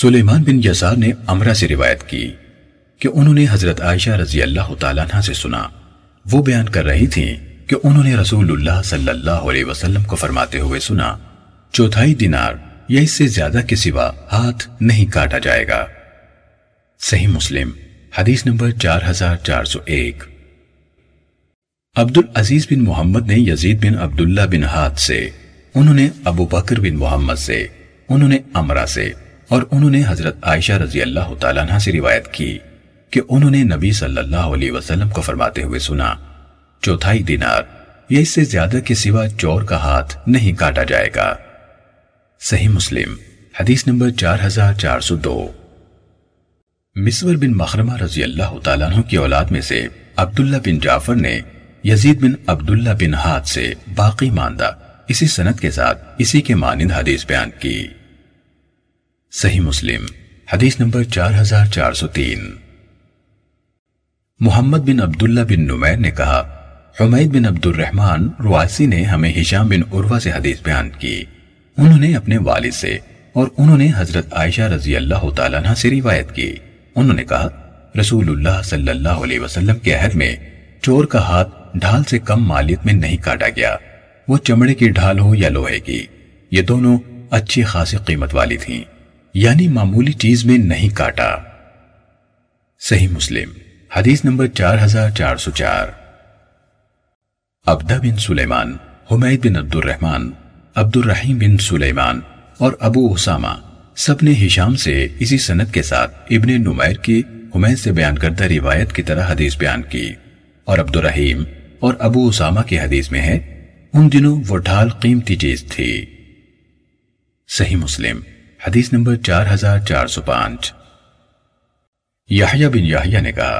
सुलेमान बिन यसार ने अमरा से रिवायत की कि उन्होंने हजरत आयशा रजी अल्लाह तला से सुना वो बयान कर रही थी कि उन्होंने रसूलुल्लाह सल्लल्लाहु अलैहि वसल्लम को फरमाते हुए सुना चौथाई दिनार या इससे ज्यादा के सिवा हाथ नहीं काटा जाएगा सही मुस्लिम हदीस number 4401 Abdul Aziz bin Muhammad ने Yazid bin Abdullah bin Had से उन्होंने अबू बकर बिन मोहम्मद से उन्होंने अमरा से और उन्होंने हजरत आयशा रजी अल्लाह तला से रिवायत की कि उन्होंने नबी सल्लल्लाहु अलैहि वसल्लम को फरमाते हुए सुना चौथाई दिनार या इससे ज्यादा के सिवा चोर का हाथ नहीं काटा जाएगा सही मुस्लिम हदीस नंबर 4402 मिसवर बिन मखरमा रजी अल्लाह तु की औलाद में से अब्दुल्ला बिन जाफर ने Yazid bin Abdullah bin Had से बाकी मानदा इसी सनत के साथ इसी के मानंद हदीस बयान की सही मुस्लिम हदीस number 4403 Muhammad bin Abdullah bin Numair ने कहा हुमैद बिन रहमान रुआसी ने हमें हिशाम बिन उर्वा से हदीस बयान की उन्होंने अपने वालिद से और उन्होंने हजरत आयशा रजी अल्लाह तआला से रिवायत की उन्होंने कहा रसूलुल्लाह सल्लल्लाहु अलैहि वसल्लम के अहद में चोर का हाथ ढाल से कम मालियत में नहीं काटा गया वो चमड़े की ढाल हो या लोहे की ये दोनों अच्छी खासी कीमत वाली थीं यानी मामूली चीज में नहीं काटा सही मुस्लिम हदीस number 4404 Abda bin Sulaiman Humaid bin Abdul Rahim bin Sulaiman और अबू उसामा सब ने हिशाम से इसी सनत के साथ इबन नुमैर की हुमैद से बयान करता रिवायत की तरह हदीस बयान की और अब्दुल रहीम और अबू उसामा की हदीस में है उन दिनों वो ढाल कीमती चीज थी सही मुस्लिम हदीस नंबर 4405 याहिया बिन याहिया ने कहा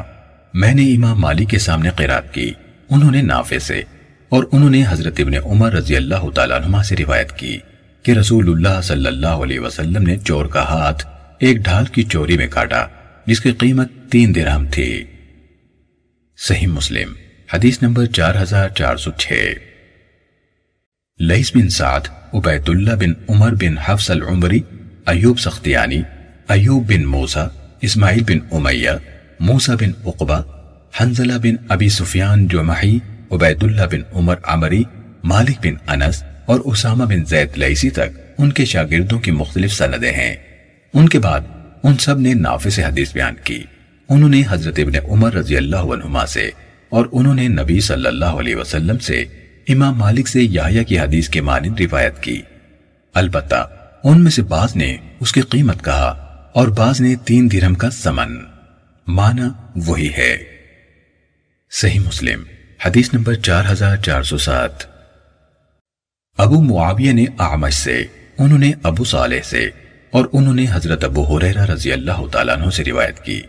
मैंने इमाम मालिक के सामने किरात की उन्होंने नाफे से और उन्होंने हजरत इबन उमर रजी अल्लाह तुमा से रिवायत की कि रसूलुल्लाह सल्लल्लाहु अलैहि वसल्लम ने चोर का हाथ एक ढाल की चोरी में काटा जिसकी कीमत तीन दिरहम थी सही मुस्लिम हदीस number 4406 Laith bin Saad Ubaidullah bin Umar bin Hafs al Umari Ayyub Sakhtiyani Ayyub bin Musa Ismail bin Umayya Musa bin Uqba Hanzala bin Abi Sufyan जो मही उबैदुल्ला बिन उमर अमरी मालिक बिन अनस और उसामा बिन जैद लईसी तक उनके शागिर्दों की मुख्तलिफ सनदे हैं उनके बाद उन सब ने नाफे से हदीस बयान की उन्होंने हजरत इबन उमर रजी अल्लाह से और उन्होंने नबी सल्लल्लाहु अलैहि वसल्लम से इमाम मालिक से याहिया की हदीस के मानिंद रिवायत की अलबत्ता उनमें से बाज ने उसकी कीमत कहा और बाज ने तीन दिरहम का समन माना वही है सही मुस्लिम हदीस नंबर चार हजार चार सौ सात अबू मुआविया ने आमज से उन्होंने अबू साले से और उन्होंने हजरत अबू हुरैरा रजी अल्लाह तु से रिवायत की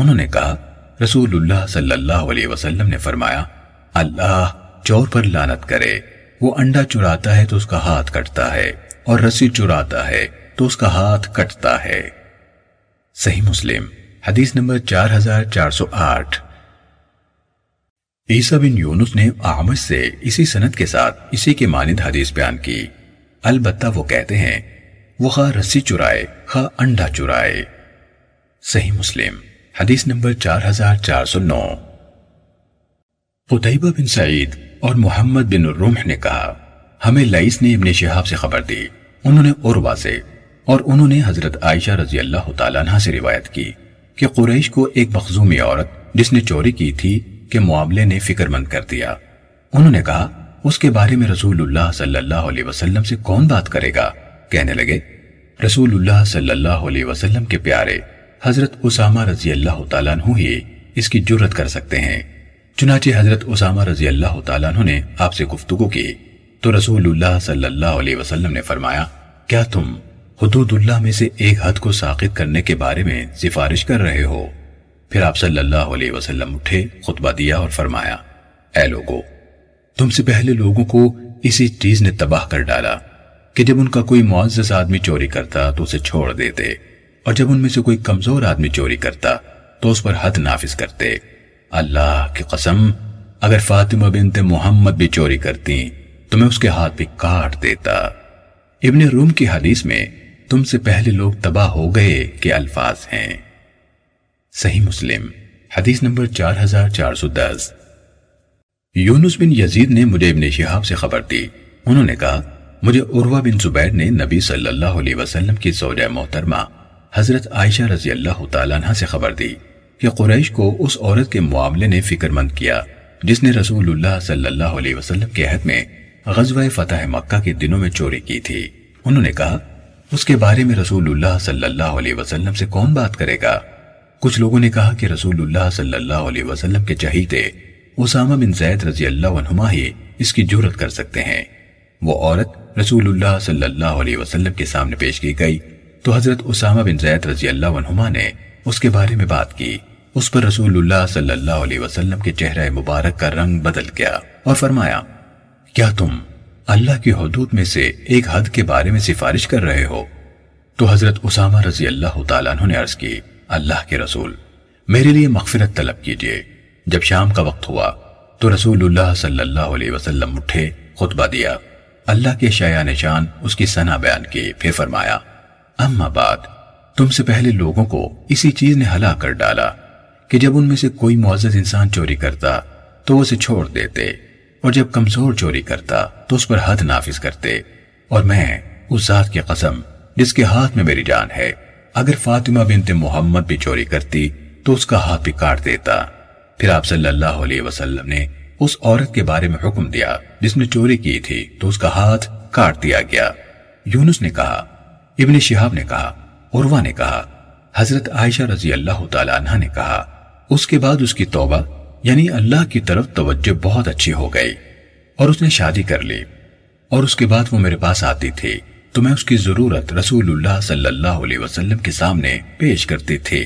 उन्होंने कहा रसूलुल्लाह सल्लल्लाहु अलैहि वसल्लम ने फरमाया अल्लाह चोर पर लानत करे वो अंडा चुराता है तो उसका हाथ कटता है और रस्सी चुराता है तो उसका हाथ कटता है सही मुस्लिम हदीस नंबर 4408 ईसा बिन यूनुस ने आमद से इसी सनत के साथ इसी के मानिंद हदीस बयान की अलबत्ता वो कहते हैं वो खा रस्सी चुराए खा अंडा चुराए सही मुस्लिम हदीस नंबर 4409 हजार बिन सईद और मोहम्मद बिन रुमह ने कहा हमें लईस ने इब्ने शहाब से खबर दी उन्होंने उर्वा से और उन्होंने हजरत आयशा रजी अल्लाह तला से रिवायत की कि कुरैश को एक मखजूमी औरत जिसने चोरी की थी के मामले ने फिक्रमंद कर दिया उन्होंने कहा उसके बारे में रसूलुल्लाह सल्लल्लाहु अलैहि वसल्लम से कौन बात करेगा कहने लगे रसूलुल्लाह सल्लल्लाहु अलैहि वसल्लम के प्यारे हजरत उसामा रजी अल्लाह तु ही इसकी जुर्रत कर सकते हैं चुनाचे हजरत उसामा रजी अल्लाह तु ने आपसे गुफ्तगु की तो रसूलुल्लाह सल्लल्लाहु अलैहि वसल्लम ने फरमाया क्या तुम हदूदुल्लाह में से एक हद को साकित करने के बारे में सिफारिश कर रहे हो फिर आप सल्लल्लाहु अलैहि वसल्लम उठे खुतबा दिया और फरमाया ऐ लोगो तुमसे पहले लोगों को इसी चीज ने तबाह कर डाला कि जब उनका कोई मुआजस आदमी चोरी करता तो उसे छोड़ देते और जब उनमें से कोई कमजोर आदमी चोरी करता तो उस पर हद नाफिज करते अल्लाह की कसम अगर फातिमा बिनते मोहम्मद भी चोरी करती तो मैं उसके हाथ भी काट देता इबन रूम की हदीस में तुमसे पहले लोग तबाह हो गए के अल्फाज हैं सही मुस्लिम हदीस नंबर 4410 यूनुस बिन यजीद ने मुझे इबन शिहाब से खबर दी उन्होंने कहा मुझे उर्वा बिन जुबैर ने नबी सल्लल्लाहु अलैहि वसल्लम की सौजा मोहतरमा हजरत आयशा रजी अल्लाह तला से खबर दी कि कुरैश को उस औरत के मामले ने फिक्रमंद किया जिसने रसूलुल्लाह सल्लल्लाहु अलैहि वसल्लम के अहद में गजब फतेह मक्का के दिनों में चोरी की थी उन्होंने कहा उसके बारे में रसूलुल्लाह सल्लल्लाहु अलैहि वसल्लम से कौन बात करेगा कुछ लोगों ने कहा कि रसूलुल्लाह सल्लल्लाहु अलैहि वसल्लम के चहीते उसामा बिन जैद रजी अल्लाह ही इसकी जरूरत कर सकते हैं वो औरत रसूलुल्लाह सल्लल्लाहु अलैहि वसल्लम के सामने पेश की गई तो हजरत उसामा बिन जैद रजी अल्लाह ने उसके बारे में बात की उस पर रसूलुल्लाह सल्लल्लाहु अलैहि वसल्लम के चेहरे मुबारक का रंग बदल गया और फरमाया क्या तुम अल्लाह की हदूद में से एक हद के बारे में सिफारिश कर रहे हो तो हजरत उसामा रजी अल्लाह ने अर्ज की अल्लाह के रसूल मेरे लिए मकफिरत तलब कीजिए जब शाम का वक्त हुआ तो रसूलुल्लाह सल्लल्लाहु अलैहि वसल्लम उठे खुतबा दिया अल्लाह के शया निशान उसकी सना बयान की फिर फरमाया अम्मा तुमसे पहले लोगों को इसी चीज ने हला कर डाला कि जब उनमें से कोई मुआज इंसान चोरी करता तो उसे छोड़ देते और जब कमजोर चोरी करता तो उस पर हद नाफिज करते और मैं उस जात की कसम जिसके हाथ में मेरी जान है अगर फातिमा बिनते मोहम्मद भी चोरी करती तो उसका हाथ भी काट देता फिर आप सल्लल्लाहु अलैहि वसल्लम ने उस औरत के बारे में हुक्म दिया जिसने चोरी की थी तो उसका हाथ काट दिया गया यूनुस ने कहा इब्ने शिहाब ने कहा उर्वा ने कहा हजरत आयशा रजी अल्लाह तला ने कहा उसके बाद उसकी तौबा यानी अल्लाह की तरफ तवज्जो बहुत अच्छी हो गई और उसने शादी कर ली और उसके बाद वो मेरे पास आती थी तो मैं उसकी जरूरत रसूलुल्लाह सल्लल्लाहु अलैहि वसल्लम के सामने पेश करती थी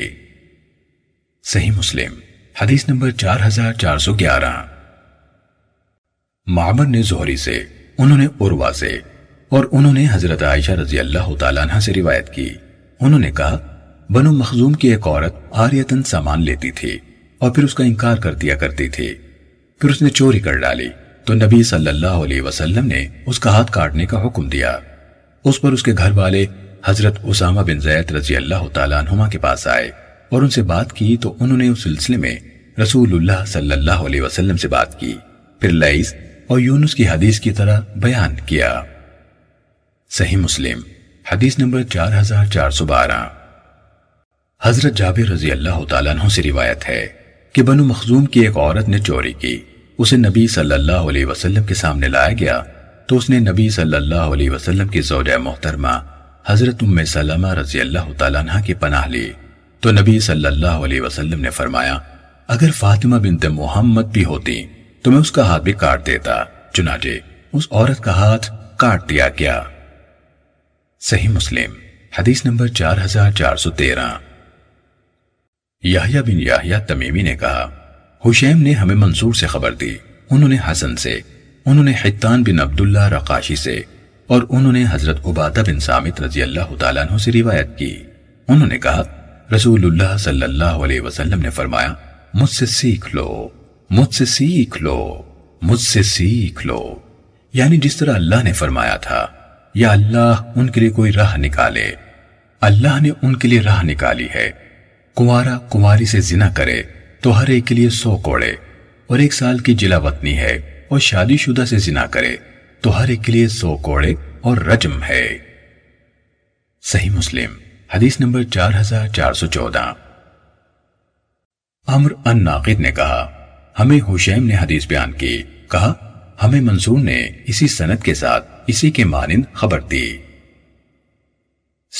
सही मुस्लिम हदीस नंबर 4411 मामर ने जोहरी से उन्होंने उर्वा से और उन्होंने हजरत आयशा रजी अल्लाह तला से रिवायत की उन्होंने कहा बनो मखजूम की एक औरत आर्यतन सामान लेती थी और फिर उसका इनकार कर दिया करते थे फिर उसने चोरी कर डाली तो नबी सल्लल्लाहु अलैहि वसल्लम ने उसका हाथ काटने का हुक्म दिया उस पर उसके घर वाले हजरत उसामा बिन जैद रजी अल्लाह तुमा के पास आए और उनसे बात की तो उन्होंने उस सिलसिले में रसूलुल्लाह सल्लल्लाहु अलैहि वसल्लम से बात की फिर लईस और यूनुस की हदीस की तरह बयान किया सही मुस्लिम हदीस नंबर चार हजार चार सौ बारह हजरत जाबिर रजी अल्लाह तु से रिवायत है कि बनु मखजूम की एक औरत ने चोरी की उसे नबी सल्लल्लाहु अलैहि वसल्लम के सामने लाया गया तो उसने नबी सल्लल्लाहु अलैहि वसल्लम की जोज मोहतरमा हजरत उम सलमा रजी अल्लाह तला की पनाह ली तो नबी सल्लल्लाहु अलैहि वसल्लम ने फरमाया अगर फातिमा बिनते मोहम्मद भी होती तो मैं उसका हाथ भी काट देता चुनाचे उस औरत का हाथ काट दिया गया सही मुस्लिम हदीस नंबर चार हजार चार सौ तेरह याहिया बिन याहिया तमीमी ने कहा हुशैम ने हमें मंसूर से खबर दी उन्होंने हसन से उन्होंने हितान बिन अब्दुल्ला रकाशी से और उन्होंने हजरत उबादा बिन सामित रजी अल्लाह तु से रिवायत की उन्होंने कहा रसूलुल्लाह सल्लल्लाहु अलैहि वसल्लम ने फरमाया मुझसे सीख लो मुझसे सीख लो मुझसे सीख लो यानी जिस तरह अल्लाह ने फरमाया था या अल्लाह उनके लिए कोई राह निकाले अल्लाह ने उनके लिए राह निकाली है कुंवारा कुंवारी से जिना करे तो हर एक के लिए सौ कोड़े और एक साल की जिला वतनी है और शादीशुदा से जिना करे तो हर एक के लिए सौ कोड़े और रजम है सही मुस्लिम हदीस नंबर चार हजार चार सौ चौदह अम्र अन नाकिद ने कहा हमें हुशैम ने हदीस बयान की कहा हमें मंसूर ने इसी सनत के साथ इसी के मानिंद खबर दी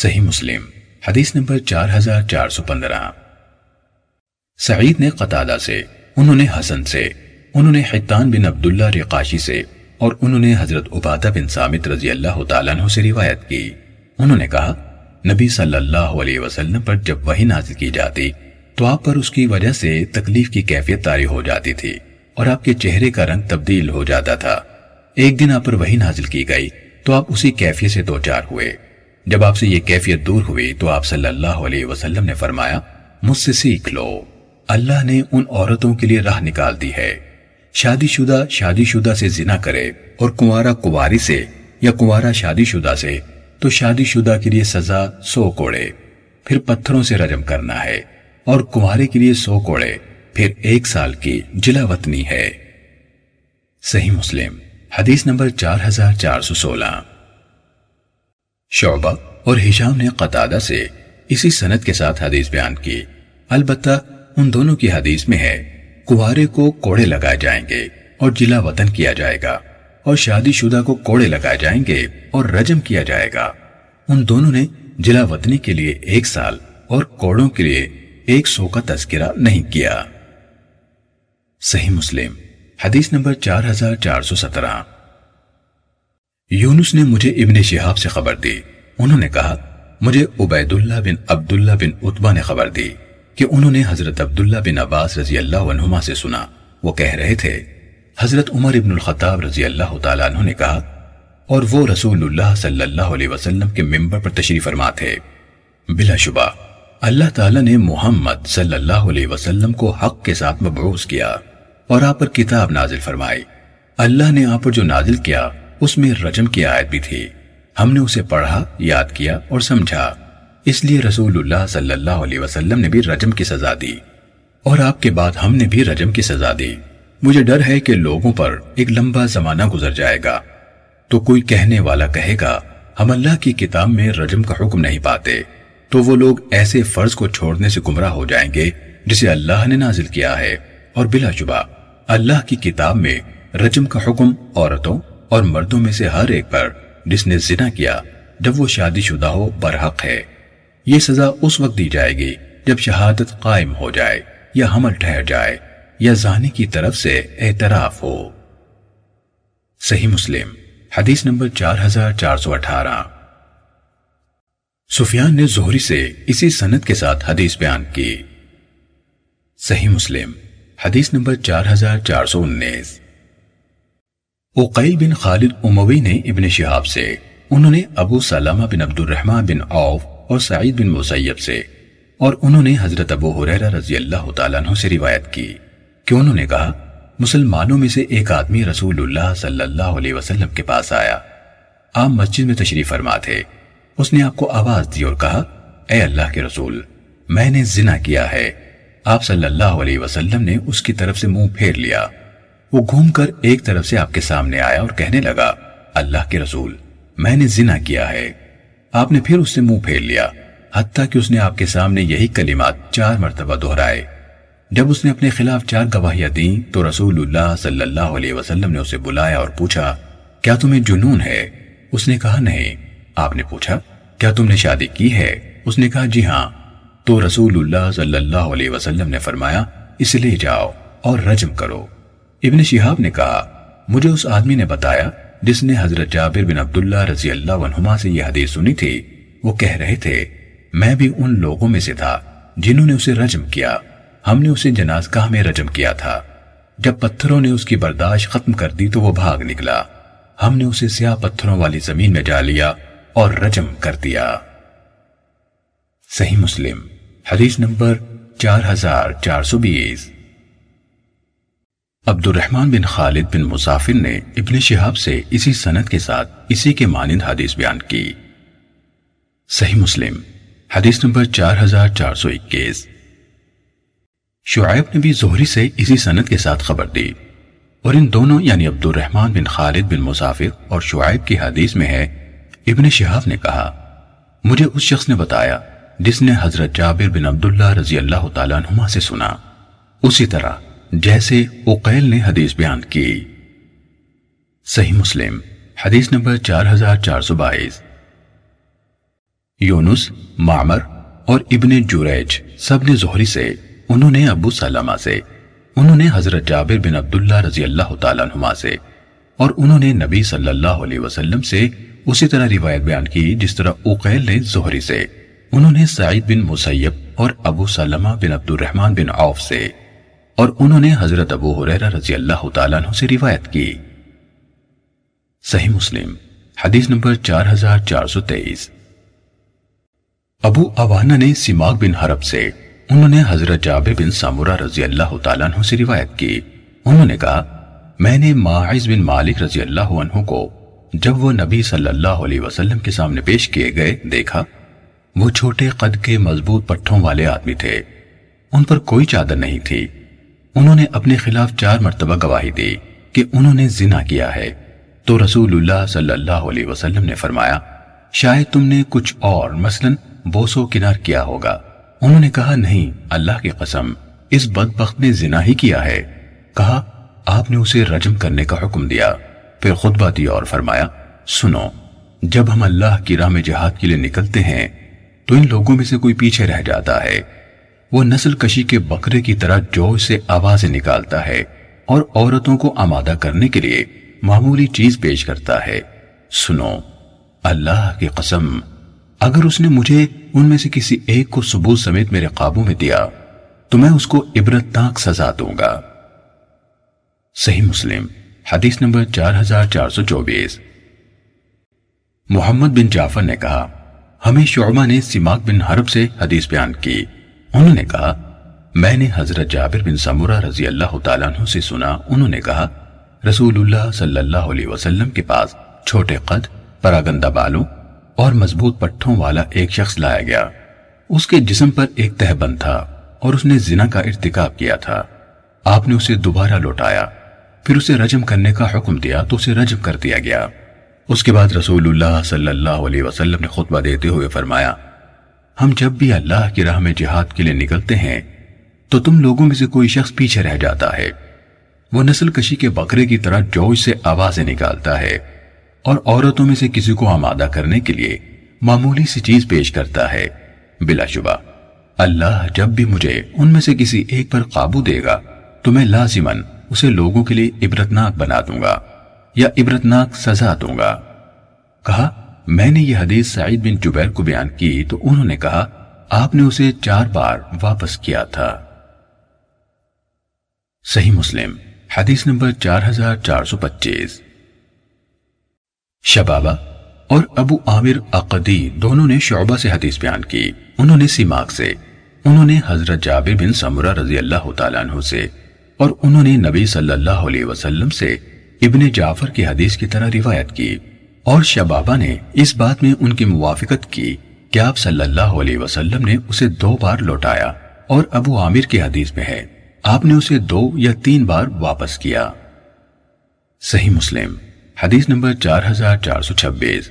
सही मुस्लिम हदीस नंबर चार हजार चार सौ पंद्रह सईद ने कतादा से उन्होंने हसन से उन्होंने हितान बिन अब्दुल्ला रिकाशी से और उन्होंने हजरत उबादा बिन सामित रजी अल्लाह तु से रिवायत की उन्होंने कहा नबी सल्लल्लाहु अलैहि वसल्लम पर जब वही नाजिल की जाती तो आप पर उसकी वजह से तकलीफ की कैफियत तारी हो जाती थी और आपके चेहरे का रंग तब्दील हो जाता था एक दिन आप पर वही नाजिल की गई तो आप उसी कैफियत से दो चार हुए जब आपसे ये कैफियत दूर हुई तो आप सल्लल्लाहु अलैहि वसल्लम ने फरमाया मुझसे सीख लो अल्लाह ने उन औरतों के लिए राह निकाल दी है शादीशुदा शादीशुदा से जिना करे और कुंवारा कुंवारी से या कुंवारा शादीशुदा से तो शादीशुदा के लिए सजा सौ कोड़े फिर पत्थरों से रजम करना है और कुंवारे के लिए सौ कोड़े फिर एक साल की जिला वतनी है सही मुस्लिम हदीस नंबर चार हजार चार सौ सोलह शोबा और हिशाम ने कतादा से इसी सनत के साथ हदीस बयान की अलबत् उन दोनों की हदीस में है कुवारे को कोड़े लगाए जाएंगे और जिला वतन किया जाएगा और शादीशुदा को कोड़े लगाए जाएंगे और रजम किया जाएगा उन दोनों ने जिला वतनी के लिए एक साल और कोड़ों के लिए एक सौ का तस्करा नहीं किया सही मुस्लिम हदीस नंबर चार हजार चार सौ सत्रह यूनुस ने मुझे इबन शिहाब से खबर दी उन्होंने कहा मुझे उबैदुल्ला बिन अब्दुल्ला बिन उत्बा ने खबर दी कि उन्होंने हजरत अब्दुल्ला बिन अब्बास रजी अल्लाह से सुना वो कह रहे थे हजरत उमर इबन खताब रजी अल्लाह तु ने कहा और वो रसूलुल्लाह सल्लल्लाहु अलैहि वसल्लम के मेंबर पर तशरी फरमा थे बिलाशुबा अल्लाह ताला ने मोहम्मद सल्लल्लाहु अलैहि वसल्लम को हक के साथ मबूस किया और आप पर किताब नाजिल फरमाई अल्लाह ने आप पर जो नाजिल किया उसमें रजम की आयत भी थी हमने उसे पढ़ा याद किया और समझा इसलिए रसूलुल्लाह सल्लल्लाहु अलैहि वसल्लम ने भी रजम की सजा दी और आपके बाद हमने भी रजम की सजा दी मुझे डर है कि लोगों पर एक लंबा जमाना गुजर जाएगा तो कोई कहने वाला कहेगा हम अल्लाह की किताब में रजम का हुक्म नहीं पाते तो वो लोग ऐसे फर्ज को छोड़ने से गुमराह हो जाएंगे जिसे अल्लाह ने नाजिल किया है और बिलाशुबा अल्लाह की किताब में रजम का हुक्म औरतों और मर्दों में से हर एक पर जिसने जिना किया जब वो शादीशुदा हो बरहक है ये सजा उस वक्त दी जाएगी जब शहादत कायम हो जाए या हमल ठहर जाए या जानी की तरफ से एतराफ हो सही मुस्लिम हदीस नंबर चार हजार चार सौ अठारह सुफियान ने जोहरी से इसी सनत के साथ हदीस बयान की सही मुस्लिम हदीस नंबर चार हजार चार सौ उन्नीस उकैल बिन खालिद उमवी ने इब्न शिहाब से उन्होंने Abu Salama bin Abdul Rahman bin Auf और सईद बिन मुसैब से और उन्होंने हजरत अबू हुरैरा रजी अल्लाह तआला से रिवायत की कि उन्होंने कहा मुसलमानों में से एक आदमी रसूलुल्लाह सल्लल्लाहु अलैहि वसल्लम के पास आया आप मस्जिद में तशरीफ फरमा थे उसने आपको आवाज दी और कहा ए अल्लाह के रसूल मैंने जिना किया है आप सल्लल्लाहु अलैहि वसल्लम ने उसकी तरफ से मुंह फेर लिया वो घूमकर एक तरफ से आपके सामने आया और कहने लगा अल्लाह के रसूल मैंने जिना किया है आपने फिर उससे मुंह फेर लिया हती कि उसने आपके सामने यही कलिमात चार मरतबा दोहराए जब उसने अपने खिलाफ चार गवाहियां दी तो रसूलुल्लाह सल्लल्लाहु अलैहि वसल्लम ने उसे बुलाया और पूछा क्या तुम्हें जुनून है उसने कहा नहीं आपने पूछा क्या तुमने शादी की है उसने कहा जी हाँ तो रसूलुल्लाह सल्लल्लाहु अलैहि वसल्लम ने फरमाया इसलिए जाओ और रजम करो इब्ने शिहाब ने कहा मुझे उस आदमी ने बताया जिसने हजरत जाबिर बिन अब्दुल्ला रजी अल्लाह से यह हदीस सुनी थी वो कह रहे थे मैं भी उन लोगों में से था जिन्होंने उसे रजम किया हमने उसे जनाजगाह में रजम किया था जब पत्थरों ने उसकी बर्दाश्त खत्म कर दी तो वो भाग निकला हमने उसे स्याह पत्थरों वाली जमीन में जा लिया और रजम कर दिया सही मुस्लिम हदीस नंबर चार हजार चार सौ बीस अब्दुलरहमान बिन खालिद बिन मुसाफिर ने इबन शिहाब से इसी सनत के साथ इसी के मानंद हदीस बयान की सही मुस्लिम हदीस नंबर इक्कीस शुआब ने भी जोहरी से इसी सनत के साथ खबर दी और इन दोनों यानी अब्दुलरहमान बिन खालिद बिन मुसाफिर और शुआब की हदीस में है इबन शिहाब ने कहा मुझे उस शख्स ने बताया जिसने हजरत जाबिर बिन अब्दुल्ला रजी अल्लाह तुमा से सुना उसी तरह जैसे उकैल ने हदीस बयान की सही मुस्लिम हदीस नंबर चार हजार चार सौ बाईस यूनुस मामर और इब्ने जुरैज सब ने जोहरी से उन्होंने अबू सलामा से उन्होंने हजरत जाबिर बिन अब्दुल्ला रजी अल्लाह तुमा से और उन्होंने नबी सल्लल्लाहु अलैहि वसल्लम से उसी तरह रिवायत बयान की जिस तरह उकैल ने जोहरी से उन्होंने सईद बिन मुसैब और Abu Salama bin Abdulrahman bin Auf से और उन्होंने हजरत अबू हुरैरा रजी अल्लाह तु से रिवायत की सही मुस्लिम हदीस नंबर चार हजार चार सौ तेईस अबू अवाना ने सिमाग बिन हरब से उन्होंने हजरत जाबे बिन सामुरा रजी अल्लाह तु से रिवायत की उन्होंने कहा मैंने माइज बिन मालिक रजी अल्लाह को जब वो नबी सल्लल्लाहु अलैहि वसल्लम के सामने पेश किए गए देखा वो छोटे कद के मजबूत पट्टों वाले आदमी थे उन पर कोई चादर नहीं थी उन्होंने अपने खिलाफ चार मरतबा गवाही दी कि उन्होंने जिना किया है तो रसूलुल्लाह सल्लल्लाहु अलैहि वसल्लम ने फरमाया शायद तुमने कुछ और मसलन बोसो किनार किया होगा उन्होंने कहा नहीं अल्लाह की कसम इस बदबख्त ने जिना ही किया है कहा आपने उसे रजम करने का हुक्म दिया फिर खुतबा दिया और फरमाया सुनो जब हम अल्लाह की राह में जिहाद के लिए निकलते हैं तो इन लोगों में से कोई पीछे रह जाता है वो नस्ल कशी के बकरे की तरह जोश से आवाजें निकालता है और औरतों को आमादा करने के लिए मामूली चीज पेश करता है सुनो अल्लाह की कसम अगर उसने मुझे उनमें से किसी एक को सबूत समेत मेरे काबू में दिया तो मैं उसको इबरतनाक सजा दूंगा सही मुस्लिम हदीस नंबर चार हजार चार सौ चौबीस मोहम्मद बिन जाफर ने कहा हमें शोमा ने सिमाक बिन हरब से हदीस बयान की उन्होंने कहा मैंने हजरत जाबिर बिन समूरा रजी अल्लाह तु से सुना उन्होंने कहा रसूलुल्लाह सल्लल्लाहु अलैहि वसल्लम के पास छोटे कद परागंदा बालों और मजबूत पट्टों वाला एक शख्स लाया गया उसके जिसम पर एक तहबंद था और उसने जिना का इरतिकाब किया था आपने उसे दोबारा लौटाया फिर उसे रजम करने का हुक्म दिया तो उसे रजम कर दिया गया उसके बाद रसूलुल्लाह सल्लल्लाहु अलैहि वसल्लम ने खुतबा देते हुए फरमाया हम जब भी अल्लाह की राह में जिहाद के लिए निकलते हैं तो तुम लोगों में से कोई शख्स पीछे रह जाता है वो नस्ल कशी के बकरे की तरह जोश से आवाजें निकालता है और औरतों में से किसी को आमादा करने के लिए मामूली सी चीज पेश करता है बिलाशुबा अल्लाह जब भी मुझे उनमें से किसी एक पर काबू देगा तो मैं लाजिमन उसे लोगों के लिए इबरतनाक बना दूंगा या इबरतनाक सजा दूंगा कहा मैंने यह हदीस सईद बिन जुबैर को बयान की तो उन्होंने कहा आपने उसे चार बार वापस किया था सही मुस्लिम हदीस नंबर 4425 शबाबा और अबू आमिर अकदी दोनों ने शोबा से हदीस बयान की उन्होंने सिमाक से उन्होंने हजरत जाबिर बिन समरा रजी अल्लाह तु से और उन्होंने नबी सल्लल्लाहु अलैहि वसल्लम से इब्ने जाफर की हदीस की तरह रिवायत की और शबाबा ने इस बात में उनकी मुआफिकत की कि आप सल्लल्लाहु अलैहि वसल्लम ने उसे दो बार लौटाया और अबू आमिर के हदीस में है आपने उसे दो या तीन बार वापस किया सही मुस्लिम हदीस नंबर छब्बीस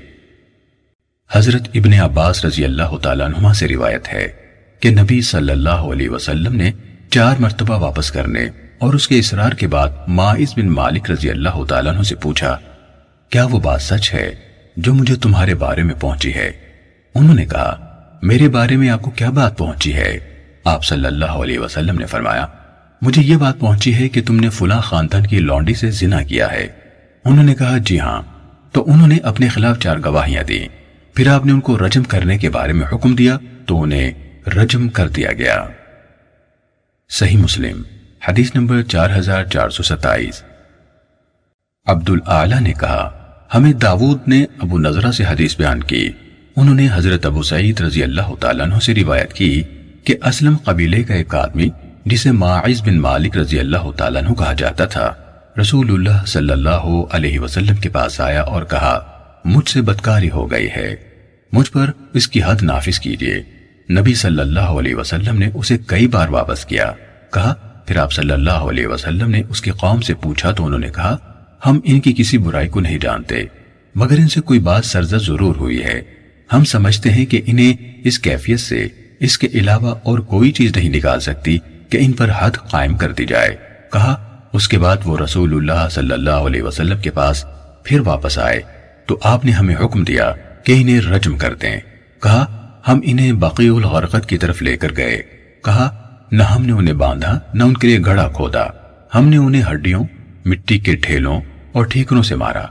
हजरत इब्ने अब्बास रजी अल्लाह तुमा से रिवायत है कि नबी सल्लल्लाहु अलैहि वसल्लम ने चार मरतबा वापस करने और उसके इसरार के बाद माइज बिन मालिक रजी अल्लाह तु से पूछा क्या वो बात सच है जो मुझे तुम्हारे बारे में पहुंची है उन्होंने कहा मेरे बारे में आपको क्या बात पहुंची है आप सल्लल्लाहु अलैहि वसल्लम ने फरमाया मुझे ये बात पहुंची है कि तुमने फुला खानदान की लॉन्डी से जिना किया है उन्होंने कहा जी हाँ तो उन्होंने अपने खिलाफ चार गवाहियां दी फिर आपने उनको रजम करने के बारे में हुक्म दिया तो उन्हें रजम कर दिया गया सही मुस्लिम हदीस नंबर चार हजार चार सौ सत्ताईस अब्दुल आला ने कहा हमें दाऊद ने अबू नजरा से हदीस बयान की उन्होंने हजरत अबू सईद रजी अल्लाह तु से रिवायत की कि असलम कबीले का एक आदमी जिसे माइज बिन मालिक रजी अल्लाह तु कहा जाता था रसूलुल्लाह सल्लल्लाहु अलैहि वसल्लम के पास आया और कहा मुझसे बदकारी हो गई है मुझ पर इसकी हद नाफिज कीजिए नबी सल्लल्लाहु अलैहि वसल्लम ने उसे कई बार वापस किया कहा फिर आप सल्लल्लाहु अलैहि वसल्लम ने उसकी कौम से पूछा तो उन्होंने कहा हम इनकी किसी बुराई को नहीं जानते मगर इनसे कोई बात सरजा जरूर हुई है हम समझते हैं कि इन्हें इस कैफियत से इसके अलावा और कोई चीज नहीं निकाल सकती कि इन पर हद कायम कर दी जाए कहा उसके बाद वो रसूलुल्लाह सल्लल्लाहु अलैहि वसल्लम के पास फिर वापस आए तो आपने हमें हुक्म दिया कि इन्हें रजम कर दें कहा हम इन्हें बकीउल गरकत की तरफ लेकर गए कहा न हमने उन्हें बांधा न उनके लिए घड़ा खोदा हमने उन्हें हड्डियों मिट्टी के ठेलों और ठीकरों से मारा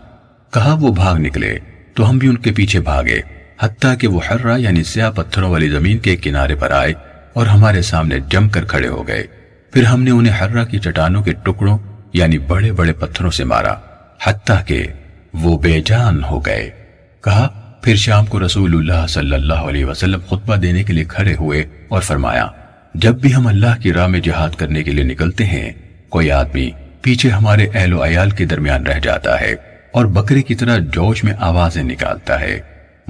कहा वो भाग निकले तो हम भी उनके पीछे भागे हत्या कि वो हर्रा यानी स्या पत्थरों वाली जमीन के किनारे पर आए और हमारे सामने जमकर खड़े हो गए फिर हमने उन्हें हर्रा की चट्टानों के टुकड़ों यानी बड़े बड़े पत्थरों से मारा हत्या के वो बेजान हो गए कहा फिर शाम को रसूलुल्लाह सल्लल्लाहु अलैहि वसल्लम खुतबा देने के लिए खड़े हुए और फरमाया जब भी हम अल्लाह की राह में जिहाद करने के लिए निकलते हैं कोई आदमी पीछे हमारे अहलो अयाल के दरमियान रह जाता है और बकरे की तरह जोश में आवाजें निकालता है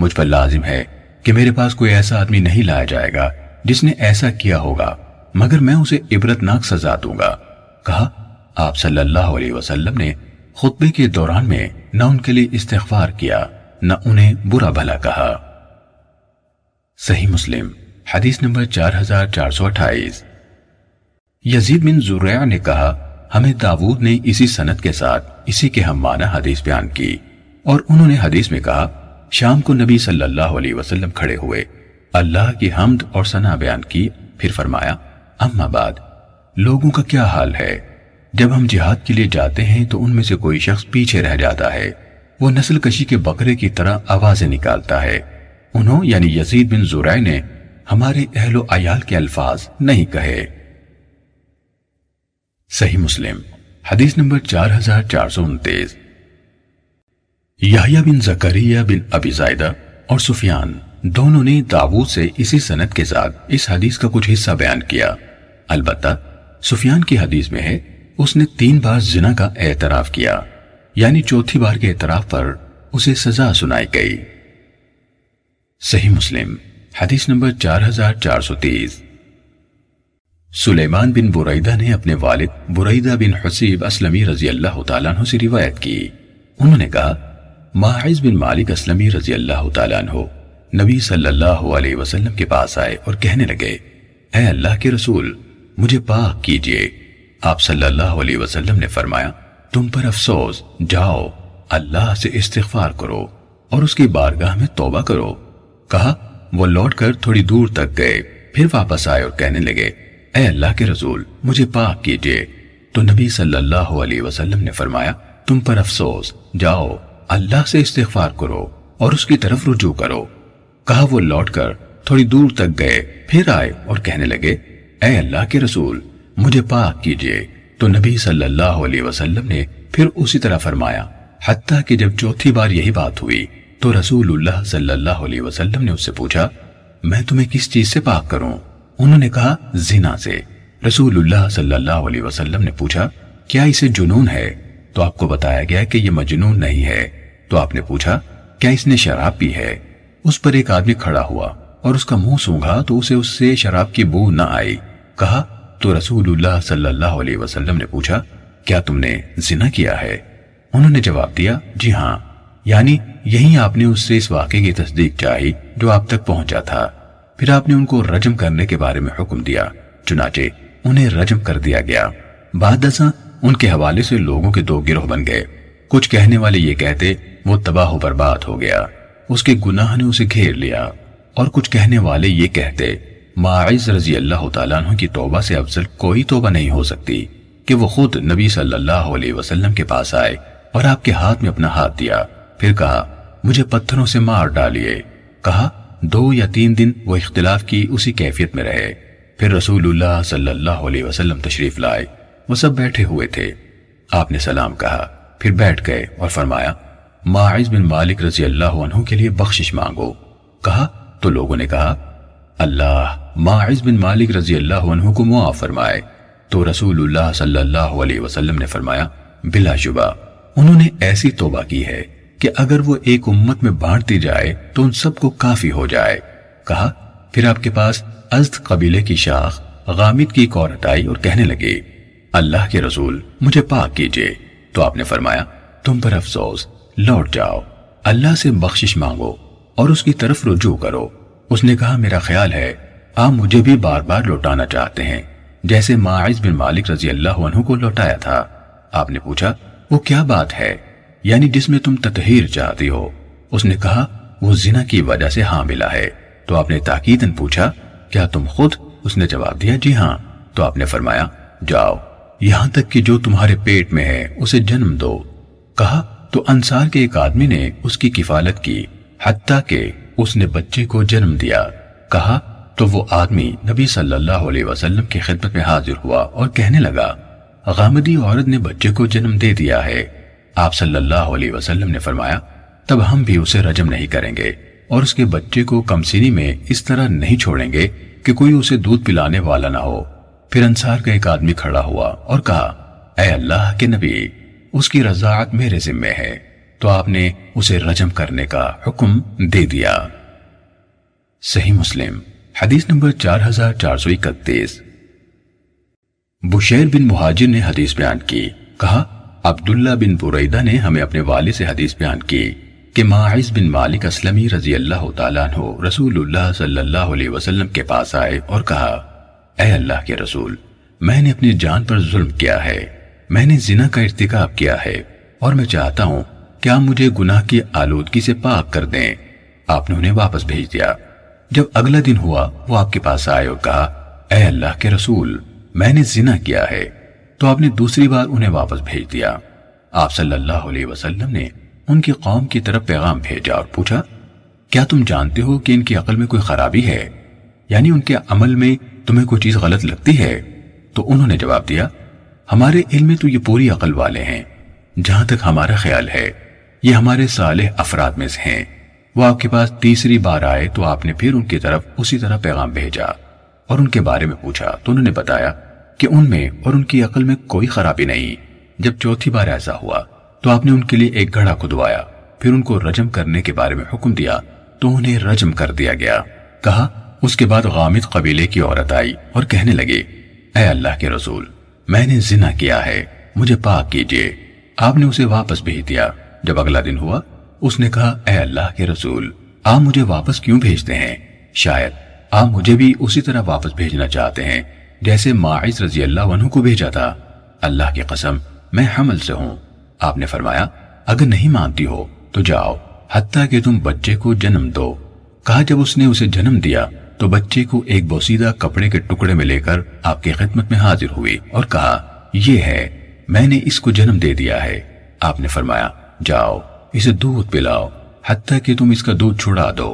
मुझ पर लाजिम है कि मेरे पास कोई ऐसा आदमी नहीं लाया जाएगा जिसने ऐसा किया होगा मगर मैं उसे इबरतनाक सजा दूंगा कहा आप सल्लल्लाहु अलैहि वसल्लम ने खुतबे के दौरान में न उनके लिए इस्तफार किया न उन्हें बुरा भला कहा सही मुस्लिम हदीस नंबर चार हजार चार सौ अट्ठाईस यजीद बिन जुरैया ने कहा हमें दाऊद ने इसी सनत के साथ इसी के हम माना हदीस बयान की और उन्होंने हदीस में कहा शाम को नबी सल्लल्लाहु अलैहि वसल्लम खड़े हुए अल्लाह की हमद और सना बयान की फिर फरमाया अम्माबाद लोगों का क्या हाल है जब हम जिहाद के लिए जाते हैं तो उनमें से कोई शख्स पीछे रह जाता है वो नस्ल कशी के बकरे की तरह आवाजें निकालता है उन्होंने यानी यजीद बिन जुराय ने हमारे अहलो अयाल के अल्फाज नहीं कहे सही मुस्लिम हदीस नंबर चार हजार चार सौ उनतीस याहिया बिन जकरिया बिन अबीजायदा और सुफियान दोनों ने दाऊद से इसी सनत के साथ इस हदीस का कुछ हिस्सा बयान किया अलबत्ता सुफियान की हदीस में है उसने तीन बार जिना का एतराफ किया यानी चौथी बार के एतराफ पर उसे सजा सुनाई गई सही मुस्लिम हदीस नंबर चार हजार चार सौ तीस सुलेमान बिन बुरैदा ने अपने वालिद बुरैदा बिन हसीब असलमी रजी अल्लाह तु से रिवायत की उन्होंने कहा माहिज बिन मालिक असलमी रजी अल्लाह तु नबी सल्लल्लाहु अलैहि वसल्लम के पास आए और कहने लगे ऐ अल्लाह के रसूल मुझे पाक कीजिए आप सल्लल्लाहु अलैहि वसल्लम ने फरमाया तुम पर अफसोस जाओ अल्लाह से इस्तिगफार करो और उसकी बारगाह में तौबा करो कहा वो लौटकर थोड़ी दूर तक गए फिर वापस आए और कहने लगे ए अल्लाह के रसूल मुझे पाक कीजिए तो नबी सल्लल्लाहु अलैहि वसल्लम ने फरमाया तुम पर अफसोस जाओ अल्लाह से इस्तेफार करो और उसकी तरफ रुजू करो कहा वो लौट कर थोड़ी दूर तक गए फिर आए और कहने लगे ए अल्लाह के रसूल मुझे पाक कीजिए तो नबी सल्लल्लाहु अलैहि वसल्लम ने फिर उसी तरह फरमाया हती कि जब चौथी बार यही बात हुई तो रसूलुल्लाह सल्लल्लाहु अलैहि वसल्लम ने उससे पूछा मैं तुम्हें किस चीज से पाक करूं उन्होंने कहा जिना से रसूलुल्लाह सल्लल्लाहु अलैहि वसल्लम ने पूछा क्या इसे जुनून है तो आपको बताया गया कि यह मजनून नहीं है तो आपने पूछा क्या इसने शराब पी है उस पर एक आदमी खड़ा हुआ और उसका मुंह सूंघा तो उसे उससे शराब की बू न आई कहा तो रसूलुल्लाह सल्लल्लाहु अलैहि वसल्लम ने पूछा क्या तुमने जिना किया है उन्होंने जवाब दिया जी हाँ यानी यही आपने उससे इस वाक्य की तस्दीक चाही जो आप तक पहुंचा था फिर आपने उनको रजम करने के बारे में हुक्म दिया चुनाचे उन्हें रजम कर दिया गया बादशा उनके हवाले से लोगों के दो गिरोह बन गए कुछ कहने वाले ये कहते वो तबाह बर्बाद हो गया उसके गुनाह ने उसे घेर लिया और कुछ कहने वाले ये कहते माइज रजी अल्लाह तु की तोबा से अफजल कोई तोबा नहीं हो सकती कि वो खुद नबी सल्लल्लाहु अलैहि वसल्लम के पास आए और आपके हाथ में अपना हाथ दिया फिर कहा मुझे पत्थरों से मार डालिए कहा दो या तीन दिन वो इख्तलाफ की उसी कैफियत में रहे फिर रसूलुल्लाह सल्लल्लाहु अलैहि वसल्लम तशरीफ लाए वो सब बैठे हुए थे आपने सलाम कहा फिर बैठ गए और फरमाया माइज बिन मालिक रजी अल्लाह के लिए बख्शिश मांगो कहा तो लोगों ने कहा अल्लाह माइज बिन मालिक रजी अल्लाह को मुआफ फरमाए तो रसूलुल्लाह सल्लल्लाहु अलैहि वसल्लम ने फरमाया बिलाशुबा उन्होंने ऐसी तोबा की है कि अगर वो एक उम्मत में बांट दी जाए तो उन सबको काफी हो जाए कहा फिर आपके पास अज्द कबीले की शाख गामिद की एक औरत आई और कहने लगी अल्लाह के रसूल मुझे पाक कीजिए तो आपने फरमाया तुम पर अफसोस लौट जाओ अल्लाह से बख्शिश मांगो और उसकी तरफ रुजू करो उसने कहा मेरा ख्याल है आप मुझे भी बार बार लौटाना चाहते हैं जैसे माइज बिन मालिक रजी अल्लाह को लौटाया था आपने पूछा वो क्या बात है यानी जिसमें तुम ततहीर चाहती हो उसने कहा वो जिना की वजह से हाँ मिला है तो आपने ताकीदन पूछा क्या तुम खुद उसने जवाब दिया जी हाँ तो आपने फरमाया जाओ यहां तक कि जो तुम्हारे पेट में है उसे जन्म दो कहा तो अंसार के एक आदमी ने उसकी किफालत की हत्या के उसने बच्चे को जन्म दिया कहा तो वो आदमी नबी सल्लल्लाहु अलैहि वसल्लम की खिदमत में हाजिर हुआ और कहने लगा गामदी औरत ने बच्चे को जन्म दे दिया है आप सल्लल्लाहु अलैहि वसल्लम ने फरमाया तब हम भी उसे रजम नहीं करेंगे और उसके बच्चे को कमसीनी में इस तरह नहीं छोड़ेंगे कि कोई उसे दूध पिलाने वाला ना हो फिर अंसार का एक आदमी खड़ा हुआ और कहा ए अल्लाह के नबी उसकी रजात मेरे जिम्मे है तो आपने उसे रजम करने का हुक्म दे दिया सही मुस्लिम हदीस नंबर चार हजार चार सौ इकतीस बुशैर बिन मुहाजिर ने हदीस बयान की कहा अब्दुल्ला बिन बुरैदा ने हमें अपने वाले से हदीस बयान की कि माइज बिन मालिक असलमी रजी अल्लाह तु रसूलुल्लाह वसल्लम के पास आए और कहा अः अल्लाह के रसूल मैंने अपनी जान पर जुल्म किया है मैंने जिना का इरतिकाब किया है और मैं चाहता हूँ कि आप मुझे गुनाह की आलोदगी से पाक कर दें आपने उन्हें वापस भेज दिया जब अगला दिन हुआ वो आपके पास आए और कहा अः अल्लाह के रसूल मैंने जिना किया है तो आपने दूसरी बार उन्हें वापस भेज दिया आप सल्लल्लाहु अलैहि वसल्लम ने उनकी कौम की तरफ पैगाम भेजा और पूछा क्या तुम जानते हो कि इनकी अकल में कोई खराबी है यानी उनके अमल में तुम्हें कोई चीज गलत लगती है तो उन्होंने जवाब दिया हमारे इल में तो ये पूरी अकल वाले हैं जहां तक हमारा ख्याल है ये हमारे साले अफराद में से हैं वो आपके पास तीसरी बार आए तो आपने फिर उनकी तरफ उसी तरह पैगाम भेजा और उनके बारे में पूछा तो उन्होंने बताया कि उनमें और उनकी अकल में कोई खराबी नहीं जब चौथी बार ऐसा हुआ तो आपने उनके लिए एक घड़ा खुदवाया फिर उनको रजम करने के बारे में हुक्म दिया तो उन्हें रजम कर दिया गया कहा उसके बाद गामिद कबीले की औरत आई और कहने लगी ए अल्लाह के रसूल मैंने जिना किया है मुझे पाक कीजिए आपने उसे वापस भेज दिया जब अगला दिन हुआ उसने कहा ए अल्लाह के रसूल आप मुझे वापस क्यों भेजते हैं शायद आप मुझे भी उसी तरह वापस भेजना चाहते हैं जैसे माइज रजी अल्लाह को भेजा था अल्लाह की कसम मैं हमल से हूँ आपने फरमाया अगर नहीं मानती हो तो जाओ हती के तुम बच्चे को जन्म दो कहा जब उसने उसे जन्म दिया तो बच्चे को एक बोसीदा कपड़े के टुकड़े में लेकर आपकी खिदमत में हाजिर हुई और कहा यह है मैंने इसको जन्म दे दिया है आपने फरमाया जाओ इसे दूध पिलाओ हती कि तुम इसका दूध छुड़ा दो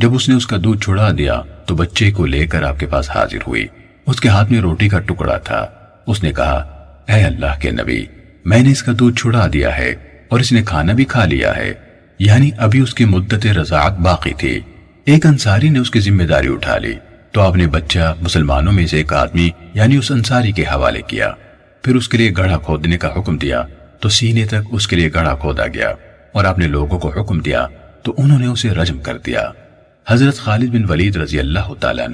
जब उसने उसका दूध छुड़ा दिया तो बच्चे को लेकर आपके पास हाजिर हुई उसके हाथ में रोटी का टुकड़ा था उसने कहा है अल्लाह के नबी मैंने इसका दूध छुड़ा दिया है और इसने खाना भी खा लिया है यानी अभी उसकी मुद्दत रजाक बाकी थी एक अंसारी ने उसकी जिम्मेदारी उठा ली तो आपने बच्चा मुसलमानों में से एक आदमी यानी उस अंसारी के हवाले किया फिर उसके लिए गढ़ा खोदने का हुक्म दिया तो सीने तक उसके लिए गढ़ा खोदा गया और आपने लोगों को हुक्म दिया तो उन्होंने उसे रजम कर दिया हजरत खालिद बिन वलीद रजी अल्लाह तला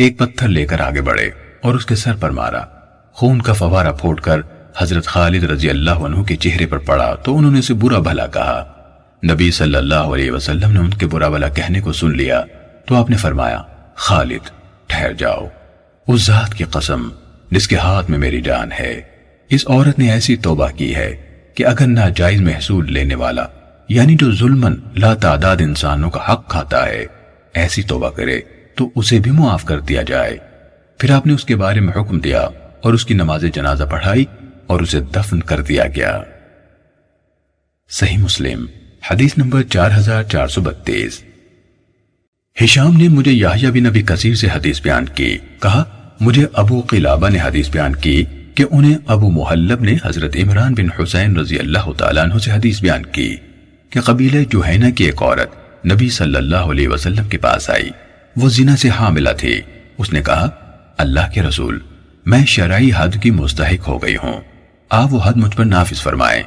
एक पत्थर लेकर आगे बढ़े और उसके सर पर मारा खून का फवारा फोट कर हजरत खालिद रजी अल्लाह के चेहरे पर पड़ा तो उन्होंने उसे बुरा भला कहा नबी सल्लल्लाहु अलैहि वसल्लम ने उनके बुरा भला कहने को सुन लिया तो आपने फरमाया खालिद ठहर जाओ उस जात की कसम जिसके हाथ में मेरी जान है इस औरत ने ऐसी तोबा की है कि अगर नाजायज महसूल लेने वाला यानी जो जुल्मन लातादाद इंसानों का हक खाता है ऐसी तोबा करे तो उसे भी मुआफ कर दिया जाए फिर आपने उसके बारे में हुक्म दिया और उसकी नमाज जनाजा पढ़ाई और उसे दफन कर दिया गया सही मुस्लिम हदीस नंबर चार हजार चार सौ बत्तीस हिशाम ने मुझे याहिया बिन नबी कसीर से हदीस बयान की कहा मुझे अबू किलाबा ने हदीस बयान की कि उन्हें अबू मुहल्लब ने हजरत इमरान बिन हुसैन रजी अल्लाह तु से हदीस बयान की कि कबीले जुहैना की एक औरत नबी सल्लल्लाहु अलैहि वसल्लम के पास आई वो जिना से हाँ मिला थी उसने कहा अल्लाह के रसूल मैं शराई हद की मुस्तक हो गई हूँ आप वो हद मुझ पर नाफिस फरमाए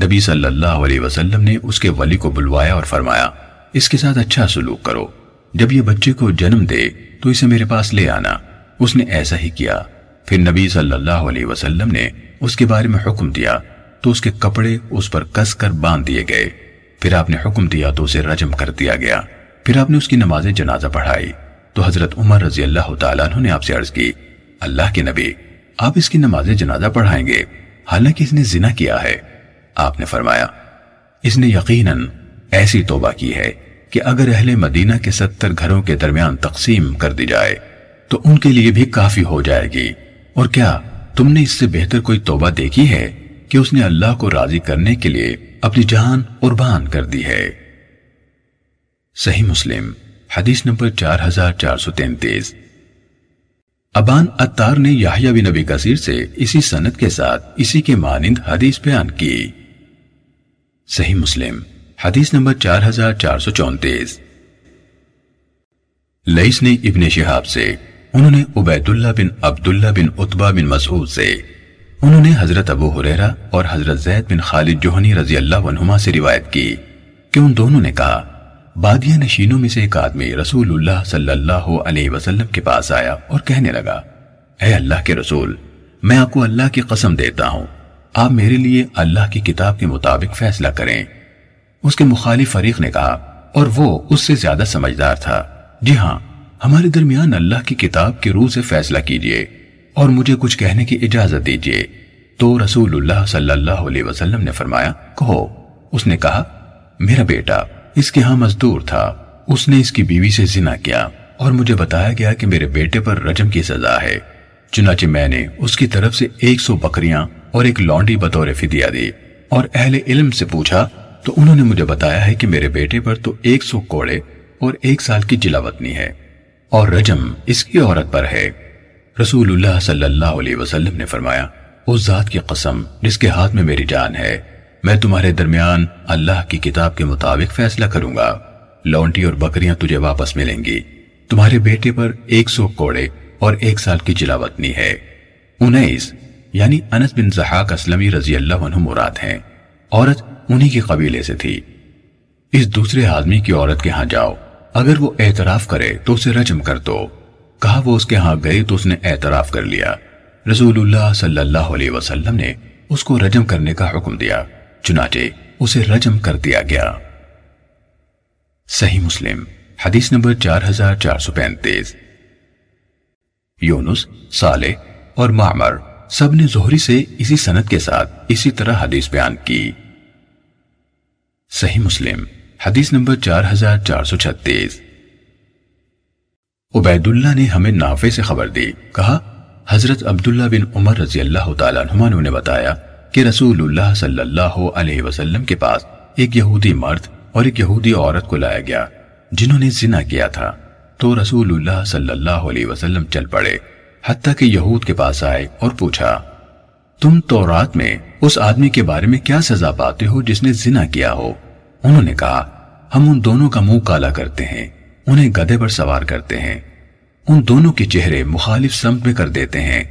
नबी सल्लल्लाहु अलैहि वसल्लम ने उसके वली को बुलवाया और फरमाया इसके साथ अच्छा सलूक करो जब ये बच्चे को जन्म दे तो इसे मेरे पास ले आना उसने ऐसा ही किया फिर नबी सल्लल्लाहु अलैहि वसल्लम ने उसके बारे में हुक्म दिया तो उसके कपड़े उस पर कसकर बांध दिए गए फिर आपने हुक्म दिया तो उसे रजम कर दिया गया फिर आपने उसकी नमाज जनाजा पढ़ाई तो हजरत उमर रजी अल्लाह ने आपसे अर्ज की अल्लाह के नबी आप इसकी नमाज जनाजा पढ़ाएंगे हालांकि इसने जिना किया है आपने फरमाया इसने यकीनन ऐसी तोबा की है कि अगर अहले मदीना के सत्तर घरों के दरमियान तकसीम कर दी जाए तो उनके लिए भी काफी हो जाएगी और क्या तुमने इससे बेहतर कोई तोबा देखी है कि उसने अल्लाह को राजी करने के लिए अपनी जान कुर्बान कर दी है सही मुस्लिम हदीस नंबर चार हजार चार सौ तैतीस अबान अतार ने याहिया बिन अबी कसीर से इसी सनत के साथ इसी के मानिंद हदीस बयान की सही मुस्लिम हदीस नंबर चार हजार चार सौ चौतीस लईस ने इब्ने शिहाब से उन्होंने उबैदुल्ला बिन अब्दुल्ला बिन उत्बा बिन मसूद से उन्होंने हजरत अबू हुरेरा और हजरत जैद बिन खालिद जोहनी रजी अल्लाह से रिवायत की कि उन दोनों ने कहा बादिया नशीनों में से एक आदमी रसूलुल्लाह सल्लल्लाहु अलैहि वसल्लम के पास आया और कहने लगा है अल्लाह के रसूल मैं आपको अल्लाह की कसम देता हूँ आप मेरे लिए अल्लाह की किताब के मुताबिक फैसला करें उसके मुखालिफ फरीक ने कहा और वो उससे ज्यादा समझदार था जी हाँ हमारे दरमियान अल्लाह की किताब के रूह से फैसला कीजिए और मुझे कुछ कहने की इजाजत दीजिए तो रसूलुल्लाह सल्लल्लाहु अलैहि वसल्लम ने फरमाया कहो उसने कहा मेरा बेटा इसके यहाँ मजदूर था उसने इसकी बीवी से जिना किया और मुझे बताया गया कि मेरे बेटे पर रजम की सजा है चुनाचे मैंने उसकी तरफ से 100 बकरियां और एक लॉन्डी बतौर फिदिया दी और अहले इल्म से पूछा तो उन्होंने मुझे बताया है कि मेरे बेटे पर तो 100 कोड़े और एक साल की जिलावतनी है और रजम इसकी औरत पर है रसूलुल्लाह सल्लल्लाहु अलैहि वसल्लम ने फरमाया उस जात की कसम जिसके हाथ में मेरी जान है मैं तुम्हारे दरमियान अल्लाह की किताब के मुताबिक फैसला करूंगा लौंटी और बकरियां तुझे वापस मिलेंगी तुम्हारे बेटे पर एक सौ कोड़े और एक साल की जिलावतनी है उनैस यानी अनस बिन जहाक असलमी रजी अल्लाह मुराद हैं औरत उन्हीं के कबीले से थी इस दूसरे आदमी की औरत के यहाँ जाओ अगर वो एतराफ करे तो उसे रजम कर दो कहा वो उसके यहाँ गई तो उसने एतराफ कर लिया रसूलुल्लाह सल्लल्लाहु अलैहि वसल्लम ने उसको रजम करने का हुक्म दिया चुनाचे उसे रजम कर दिया गया सही मुस्लिम हदीस नंबर चार हजार चार सौ पैंतीस यूनुस साले और मामर सब ने जोहरी से इसी सनत के साथ इसी तरह हदीस बयान की सही मुस्लिम हदीस नंबर चार हजार चार सौ छत्तीस उबैदुल्ला ने हमें नाफे से खबर दी कहा हजरत अब्दुल्ला बिन उमर रजी अल्लाह तुमा ने बताया कि रसूलुल्लाह सल्लल्लाहु अलैहि वसल्लम के पास एक यहूदी मर्द और एक यहूदी औरत को लाया गया जिन्होंने जिना किया था तो रसूलुल्लाह सल्लल्लाहु अलैहि वसल्लम चल पड़े हत्ता कि यहूद के पास आए और पूछा तुम तौरात में उस आदमी के बारे में क्या सजा पाते हो जिसने जिना किया हो उन्होंने कहा हम उन दोनों का मुंह काला करते हैं उन्हें गधे पर सवार करते हैं उन दोनों के चेहरे मुखालिफ समत में कर देते हैं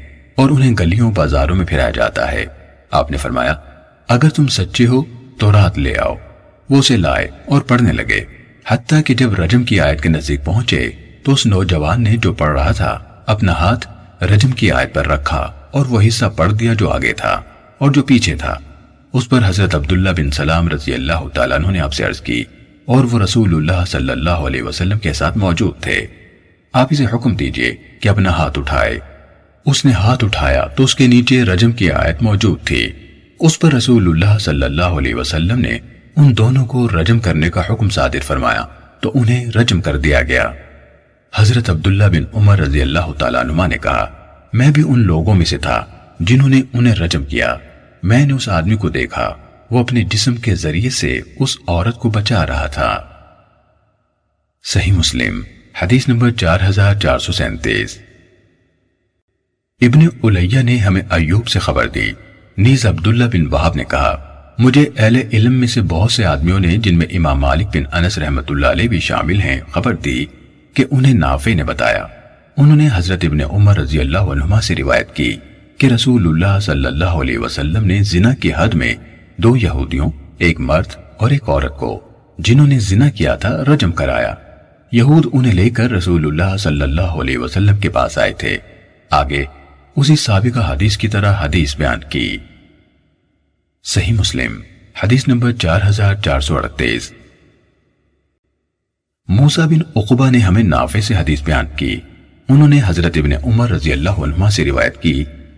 और उन्हें गलियों बाजारों में फिराया जाता है आपने फरमाया अगर तुम सच्चे हो तो रात ले आओ वो उसे लाए और पढ़ने लगे हत्या कि जब रजम की आयत के नजदीक पहुंचे तो उस नौजवान ने जो पढ़ रहा था अपना हाथ रजम की आयत पर रखा और वह हिस्सा पढ़ दिया जो आगे था और जो पीछे था उस पर हजरत अब्दुल्ला बिन सलाम रजी अल्लाह ने आपसे अर्ज की और वो रसूल सल्लल्लाहु अलैहि वसल्लम के साथ मौजूद थे आप इसे हुक्म दीजिए कि अपना हाथ उठाए उसने हाथ उठाया तो उसके नीचे रजम की आयत मौजूद थी उस पर रसूलुल्लाह सल्लल्लाहु अलैहि वसल्लम ने उन दोनों को रजम करने का हुक्म सादिर फरमाया तो उन्हें रजम कर दिया गया हजरत अब्दुल्ला बिन उमर रजी अल्लाह तुमा ने कहा मैं भी उन लोगों में से था जिन्होंने उन्हें रजम किया मैंने उस आदमी को देखा वो अपने जिस्म के जरिए से उस औरत को बचा रहा था सही मुस्लिम हदीस नंबर चार हजार चार सौ सैंतीस इब्ने उलैया ने हमें अयूब से खबर दी नीज अब्दुल्ला बिन वहाब ने कहा मुझे अहले इल्म में से बहुत से आदमियों ने जिनमें इमाम मालिक बिन अनस रहमतुल्लाह भी शामिल हैं खबर दी कि उन्हें नाफे ने बताया उन्होंने हजरत इबन उमर रजी अल्लाह से रिवायत की कि रसूलुल्लाह सल्लल्लाहु अलैहि वसल्लम ने जिना की हद में दो यहूदियों एक मर्द और एक औरत को जिन्होंने जिना किया था रजम कराया यहूद उन्हें लेकर रसूलुल्लाह सल्लल्लाहु अलैहि वसल्लम के पास आए थे आगे उसी साबिका हदीस की तरह हदीस बयान की सही मुस्लिम हदीस नंबर चार हजार चार सौ अड़तीस मूसा बिन उकबा ने हमें नाफे से हदीस बयान की उन्होंने हजरत इबन उमर रजी अल्लाह से रिवायत की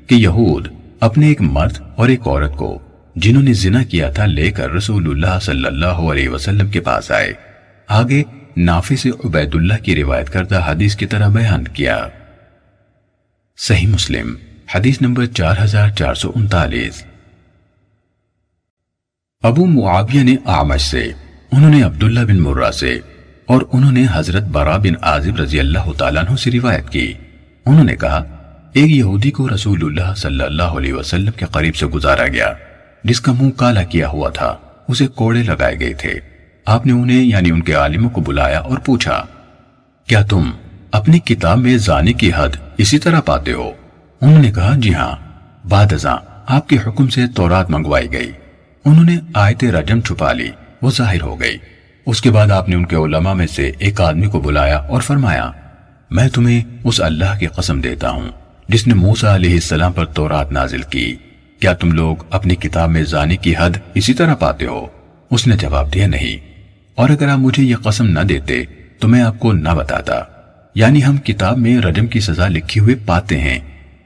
कि यहूद अपने एक मर्द और एक औरत को जिन्होंने जिना किया था लेकर रसूलुल्लाह सल्लल्लाहु अलैहि वसल्लम के पास आए आगे नाफे से उबैदुल्लाह की रिवायत करता हदीस की तरह बयान किया सही मुस्लिम हदीस नंबर चार हजार चार सौ उनतालीस अबू मुआविया ने आमज से उन्होंने अब्दुल्ला बिन मुर्रा से और उन्होंने हजरत बरा बिन आजिब रजी अल्लाह तु से रिवायत की उन्होंने कहा एक यहूदी को रसूलुल्लाह सल्लल्लाहु अलैहि वसल्लम के करीब से गुजारा गया जिसका मुंह काला किया हुआ था उसे कोड़े लगाए गए थे आपने उन्हें यानी उनके आलिमों को बुलाया और पूछा क्या तुम अपनी किताब में जाने की हद इसी तरह पाते हो उन्होंने कहा जी हाँ बाद आपके हुक्म से तोरात मंगवाई गई उन्होंने आयत रजम छुपा ली वो जाहिर हो गई उसके बाद आपने उनके उलमा में से एक आदमी को बुलाया और फरमाया मैं तुम्हें उस अल्लाह की कसम देता हूँ जिसने मूसा सलाम पर तोरात नाजिल की क्या तुम लोग अपनी किताब में जाने की हद इसी तरह पाते हो उसने जवाब दिया नहीं और अगर आप मुझे यह कसम न देते तो मैं आपको न बताता यानी हम किताब में रजम की सजा लिखी हुए पाते हैं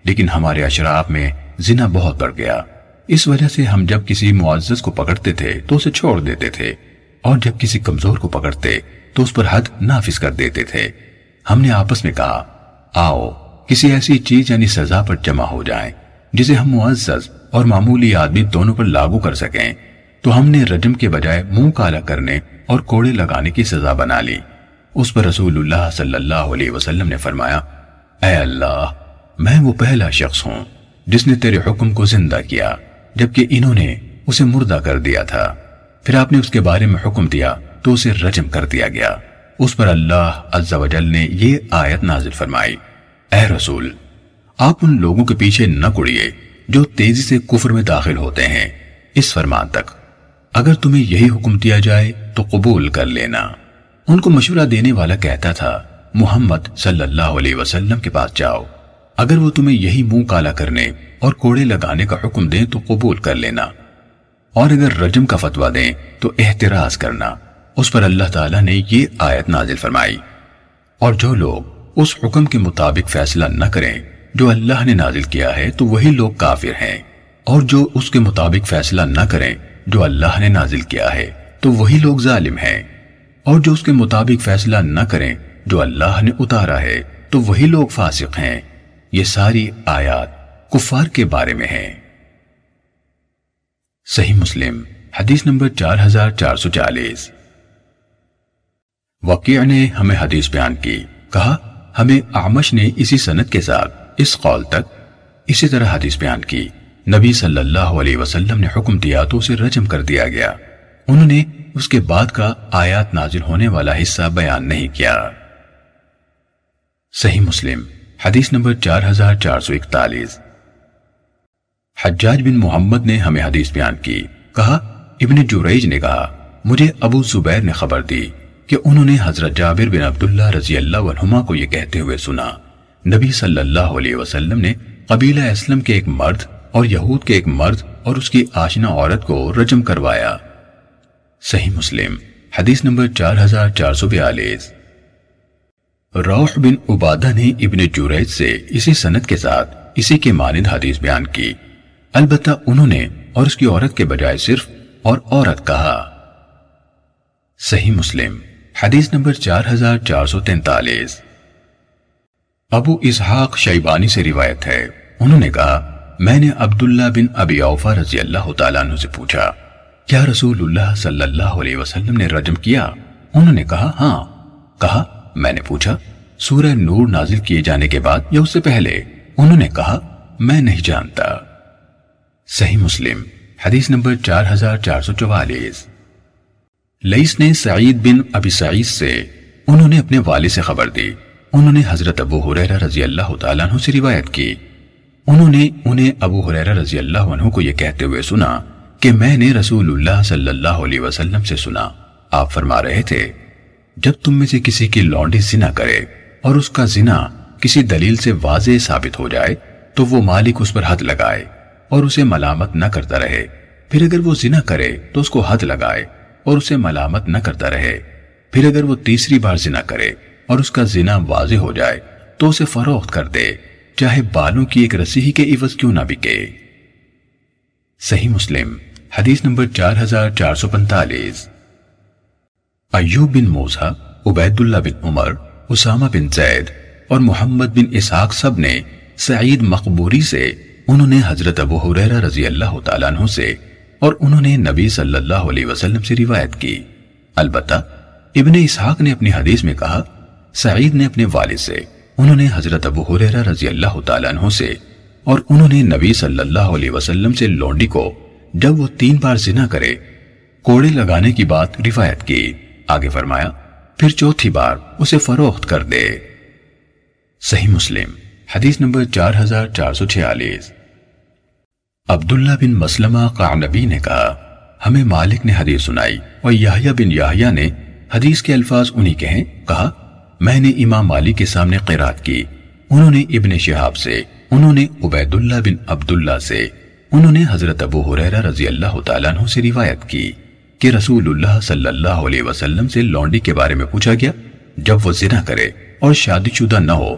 लेकिन हमारे अशराब में जिना बहुत बढ़ गया इस वजह से हम जब किसी मुआजस को पकड़ते थे तो उसे छोड़ देते थे और जब किसी कमजोर को पकड़ते तो उस पर हद नाफिज कर देते थे हमने आपस में कहा आओ किसी ऐसी चीज यानी सजा पर जमा हो जाए जिसे हम मुआजस और मामूली आदमी दोनों पर लागू कर सकें तो हमने रजम के बजाय मुंह काला करने और कोड़े लगाने की सजा बना ली उस पर रसूलुल्लाह सल्लल्लाहु अलैहि वसल्लम ने फरमाया अल्लाह मैं वो पहला शख्स हूँ जिसने तेरे हुक्म को जिंदा किया जबकि इन्होंने उसे मुर्दा कर दिया था फिर आपने उसके बारे में हुक्म दिया तो उसे रजम कर दिया गया उस पर अल्लाह अज्जावजल ने ये आयत नाजिल फरमाई ए रसूल आप उन लोगों के पीछे न कुड़िए जो तेजी से कुफर में दाखिल होते हैं इस फरमान तक अगर तुम्हें यही हुक्म दिया जाए तो कबूल कर लेना उनको मशवरा देने वाला कहता था मोहम्मद सल्लल्लाहु अलैहि वसल्लम के पास जाओ अगर वो तुम्हें यही मुंह काला करने और कोड़े लगाने का हुक्म दें तो कबूल कर लेना और अगर रजम का फतवा दें तो एहतराज करना उस पर अल्लाह ताला ने ये आयत नाजिल फरमाई और जो लोग उस हुक्म के मुताबिक फैसला न करें जो अल्लाह ने नाजिल किया है तो वही लोग काफिर हैं और जो उसके मुताबिक फैसला न करें जो अल्लाह ने नाजिल किया है तो वही लोग जालिम हैं और जो उसके मुताबिक फैसला न करें जो अल्लाह ने उतारा है तो वही लोग फासिक हैं ये सारी आयात कुफार के बारे में है सही मुस्लिम हदीस नंबर चार हजार चार सौ चालीस वकीय ने हमें हदीस बयान की कहा हमें आमश ने इसी सनत के साथ इस कौल तक इसी तरह हदीस बयान की नबी सल्लल्लाहु अलैहि वसल्लम ने हुक्म दिया तो उसे रजम कर दिया गया उन्होंने उसके बाद का आयात नाजिल होने वाला हिस्सा बयान नहीं किया सही मुस्लिम हदीस नंबर चार हजार चार सौ इकतालीस हज्जाज बिन मोहम्मद ने हमें हदीस बयान की कहा इबन जुरैज ने कहा मुझे अबू जुबैर ने खबर दी कि उन्होंने हजरत जाबिर बिन अब्दुल्ला रजी अल्लाह को यह कहते हुए सुना नबी सल्लल्लाहु अलैहि वसल्लम ने कबीला असलम के एक मर्द और यहूद के एक मर्द और उसकी आशना औरत को रजम करवाया सही मुस्लिम हदीस नंबर चार हजार चार सौ बयालीस रौह बिन उबादा ने इबन जुरैद से इसी सनत के साथ इसी के मानद हदीस बयान की अलबत् उन्होंने और उसकी औरत के बजाय सिर्फ और औरत कहा सही मुस्लिम हदीस नंबर चार हजार चार सौ तैतालीस अबू इसहाक शैबानी से रिवायत है उन्होंने कहा मैंने अब्दुल्ला बिन अबी औफा रजी अल्लाह तु से पूछा क्या रसूलुल्लाह सल्लल्लाहु अलैहि वसल्लम ने रजम किया उन्होंने कहा हाँ कहा मैंने पूछा सूरह नूर नाजिल किए जाने के बाद या उससे पहले उन्होंने कहा मैं नहीं जानता सही मुस्लिम हदीस नंबर चार हजार चार सौ चौवालीस लईस ने सईद बिन अबी सईद से उन्होंने अपने वाले से खबर दी उन्होंने हजरत अबू हुरैरा रजी अल्लाह तु से रिवायत की उन्होंने उन्हें अबू हुरैरा रजी अल्लाह को यह कहते हुए सुना कि मैंने रसूलुल्लाह सल्लल्लाहु अलैहि वसल्लम से सुना आप फरमा रहे थे जब तुम में से किसी की लौंडी जिना करे और उसका जिना किसी दलील से वाजे साबित हो जाए तो वो मालिक उस पर हद लगाए और उसे मलामत न करता रहे फिर अगर वो जिना करे तो उसको हद लगाए और उसे मलामत न करता रहे फिर अगर वो तीसरी बार जिना करे और उसका जिना वाजे हो जाए तो उसे फरोख्त कर दे चाहे बालों की एक रसीही के इवज क्यों ना बिके सही मुस्लिम हदीस नंबर चार हजार चार सौ पैंतालीस अयूब बिन मोजा उबैदुल्ला बिन उमर उसामा बिन जैद और मोहम्मद बिन इसहाक सब ने सईद मकबूरी से उन्होंने हजरत अबू हुरैरा रजी अल्लाह तु से और उन्होंने नबी सल्लल्लाहु अलैहि वसल्लम से रिवायत की अलबत्ता इब्ने इसहाक ने अपनी हदीस में कहा सईद ने अपने वालिद से उन्होंने हजरत अबू हुरैरा रजी अल्लाह तु से और उन्होंने नबी सल्लल्लाहु अलैहि वसल्लम से लौंडी को जब वो तीन बार जिना करे कोड़े लगाने की बात रिवायत की आगे फरमाया फिर चौथी बार उसे फरोख्त कर दे सही मुस्लिम हदीस नंबर चार हजार चार सौ छियालीस अब्दुल्ला बिन मसलमा का नबी ने कहा हमें मालिक ने हदीस सुनाई और याहिया बिन याहिया ने हदीस के अल्फाज उन्हीं के हैं कहा मैंने इमाम मालिक के सामने किरात की उन्होंने इब्ने शहाब से उन्होंने उबैदुल्ला बिन अब्दुल्ला से उन्होंने हजरत अबू हुरैरा रजी अल्लाह तु से रिवायत की कि रसूलुल्लाह सल्लल्लाहु अलैहि वसल्लम से लौंडी के बारे में पूछा गया जब वो zina करे और शादीशुदा न हो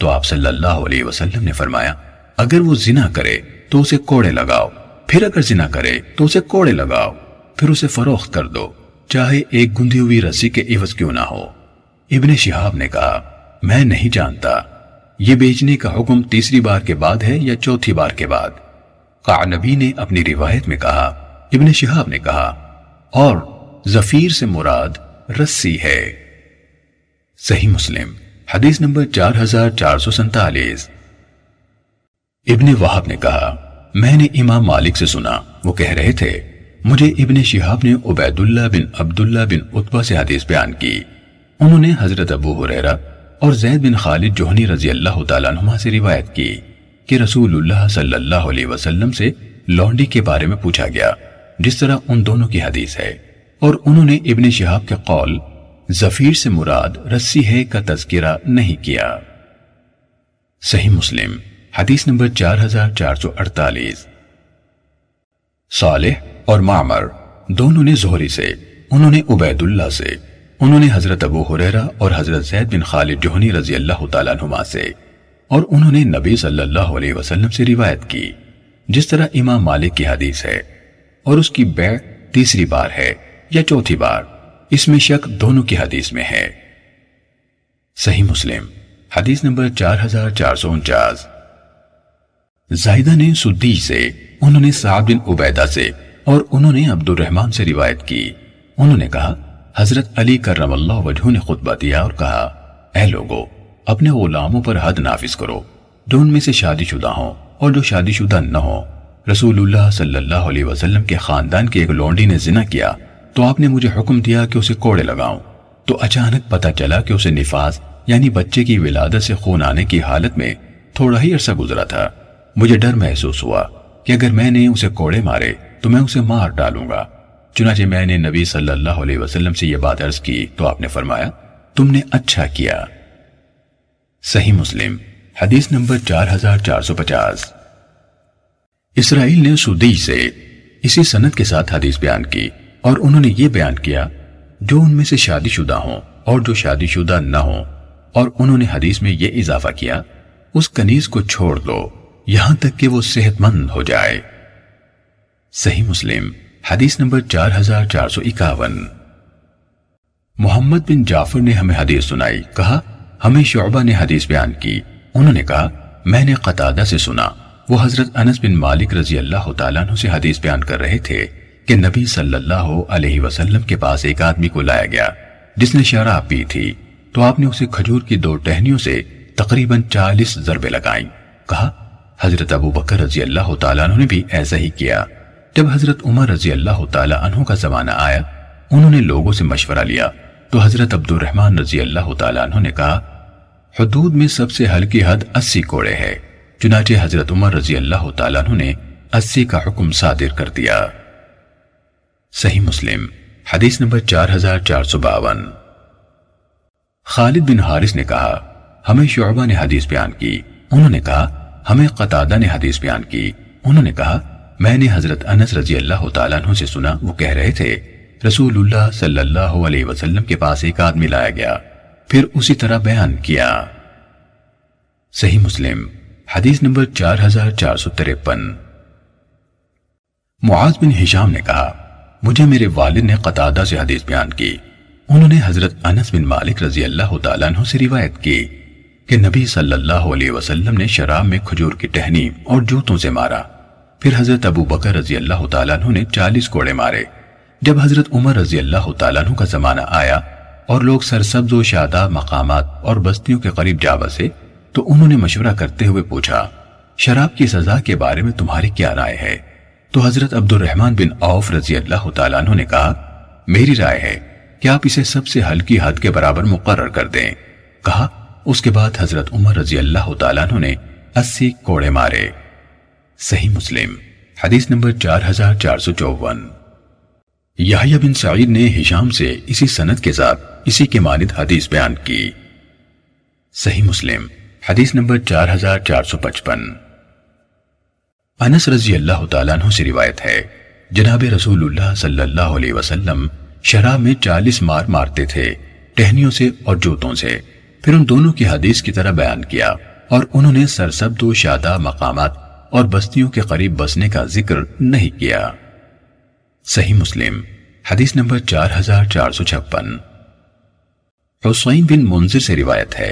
तो आप सल्लल्लाहु अलैहि वसल्लम ने फरमाया अगर वो zina करे तो उसे कोड़े लगाओ फिर अगर zina करे तो उसे कोड़े लगाओ फिर उसे फरोख्त कर दो चाहे एक गुंधी हुई रस्सी के इवज क्यों ना हो इबन शिहाब ने कहा मैं नहीं जानता यह बेचने का हुक्म तीसरी बार के बाद है या चौथी बार के बाद कानबी ने अपनी रिवायत में कहा इबन शिहाब ने कहा और जफीर से मुराद रस्सी है सही मुस्लिम हदीस नंबर चार हजार चार सौ सैतालीस इबन वाहब ने कहा मैंने इमाम मालिक से सुना वो कह रहे थे मुझे इबन शिहाब ने उबैदुल्ला बिन अब्दुल्ला बिन उत्बा से हदीस बयान की उन्होंने हजरत अबू हुरैरा और जैद बिन खालिद जोहनी रजी अल्लाह तुमा से रिवायत की कि रसूलुल्लाह सल्लल्लाहु अलैहि वसल्लम से लौंडी के बारे में पूछा गया जिस तरह उन दोनों की हदीस है और उन्होंने इब्ने शहाब के कौल जफीर से मुराद रस्सी है का तस्करा नहीं किया सही मुस्लिम हदीस नंबर 4448 सालेह और मामर दोनों ने जोहरी से उन्होंने उबैदुल्ला से उन्होंने हजरत अबू हुरैरा और हजरत जैद बिन खालिद जोहनी रजी अल्लाह तुमा से और उन्होंने नबी सल्लल्लाहु अलैहि वसल्लम से रिवायत की जिस तरह इमाम मालिक की हदीस है और उसकी बै तीसरी बार है या चौथी बार इसमें शक दोनों की हदीस में है सही मुस्लिम हदीस नंबर चार हजार चार सौ उनचास जाहिदा ने सुद्दी से उन्होंने साहब बिन उबैदा से और उन्होंने अब्दुल रहमान से रिवायत की उन्होंने कहा हजरत अली करम वजहू ने खुतबा दिया और कहा ए लोगों अपने गुलामों पर हद नाफिज करो जो उनमें से शादीशुदा हों और जो शादीशुदा न हो रसूलुल्लाह सल्लल्लाहु अलैहि वसल्लम के खानदान की एक लौंडी ने जिना किया तो आपने मुझे हुक्म दिया कि उसे कोड़े लगाऊं तो अचानक पता चला कि उसे निफाज यानी बच्चे की विलादत से खून आने की हालत में थोड़ा ही अरसा गुजरा था मुझे डर महसूस हुआ कि अगर मैंने उसे कोड़े मारे तो मैं उसे मार डालूंगा चुनाचे मैंने नबी सल्लल्लाहु अलैहि वसल्लम से यह बात अर्ज की तो आपने फरमाया तुमने अच्छा किया सही मुस्लिम हदीस नंबर 4450 इसराइल ने सुदी से इसी सनत के साथ हदीस बयान की और उन्होंने ये बयान किया जो उनमें से शादीशुदा हो और जो शादीशुदा न हो और उन्होंने हदीस में यह इजाफा किया उस कनीज को छोड़ दो यहां तक कि वो सेहतमंद हो जाए सही मुस्लिम हदीस नंबर चार हजार चार सौ इक्यावन मोहम्मद बिन जाफर ने हमें हदीस सुनाई कहा हमें शोबा ने हदीस बयान की उन्होंने कहा मैंने कतादा से सुना वो हजरत अनस बिन मालिक रजी अल्लाह तु से हदीस बयान कर रहे थे कि नबी सल्लल्लाहु अलैहि वसल्लम के पास एक आदमी को लाया गया जिसने शराब पी थी तो आपने उसे खजूर की दो टहनियों से तकरीबन चालीस जरबे लगाई कहा हजरत अबू बकर रजी अल्लाह तु ने भी ऐसा ही किया जब हजरत उमर रजी अल्लाह तु का जमाना आया उन्होंने लोगों से मशवरा लिया तो हजरत अब्दुलरहमान रजी अल्लाह तु ने कहा हदूद में सबसे हल्की हद अस्सी कोड़े है चुनाचे हजरत उमर रजी अल्लाह तु ने अस्सी का हुक्म सादिर कर दिया सही मुस्लिम हदीस नंबर चार हजार चार सौ बावन खालिद बिन हारिस ने कहा हमें शोबा ने हदीस बयान की उन्होंने कहा हमें कतादा ने हदीस बयान की उन्होंने कहा मैंने हजरत अनस रजी अल्लाह तु से सुना वो कह रहे थे रसूलुल्लाह सल्लल्लाहु अलैहि वसल्लम के पास एक आदमी लाया गया फिर उसी तरह बयान किया सही मुस्लिम हदीस नंबर चार हजार चार सौ तिरपन मुआज बिन हिशाम ने कहा मुझे मेरे वालिद ने कतादा से हदीस बयान की उन्होंने हजरत अनस बिन मालिक रजी अल्लाह तु से रिवायत की कि नबी सल्लल्लाहु अलैहि वसल्लम ने शराब में खजूर की टहनी और जूतों से मारा फिर हजरत अबू बकर रजी अल्लाह तु ने चालीस कोड़े मारे जब हजरत उमर रजी अल्लाह तु का जमाना आया और लोग सरसब्ज व शादा मकाम और बस्तियों के करीब जा बसे तो उन्होंने मशवरा करते हुए पूछा शराब की सजा के बारे में तुम्हारी क्या राय है तो हजरत अब्दुलरहमान बिन औफ रजी अल्लाह तु ने कहा मेरी राय है कि आप इसे सबसे हल्की हद के बराबर मुकर कर दें कहा उसके बाद हजरत उमर रजी अल्लाह तु ने अस्सी कोड़े मारे सही मुस्लिम हदीस नंबर चार हजार चार सौ चौवन याहिया बिन सईद ने हिशाम से इसी सनद के साथ इसी के मानिद हदीस बयान की सही मुस्लिम हदीस नंबर 4455 अनस रजी अल्लाह तु से रिवायत है जनाब रसूलुल्लाह सल्लल्लाहु अलैहि वसल्लम शराब में 40 मार मारते थे टहनियों से और जूतों से फिर उन दोनों की हदीस की तरह बयान किया और उन्होंने सरसब्द शादा मकामात और बस्तियों के करीब बसने का जिक्र नहीं किया सही मुस्लिम हदीस नंबर चार हजार चार सौ छप्पन हुसैन बिन मुंजिर से रिवायत है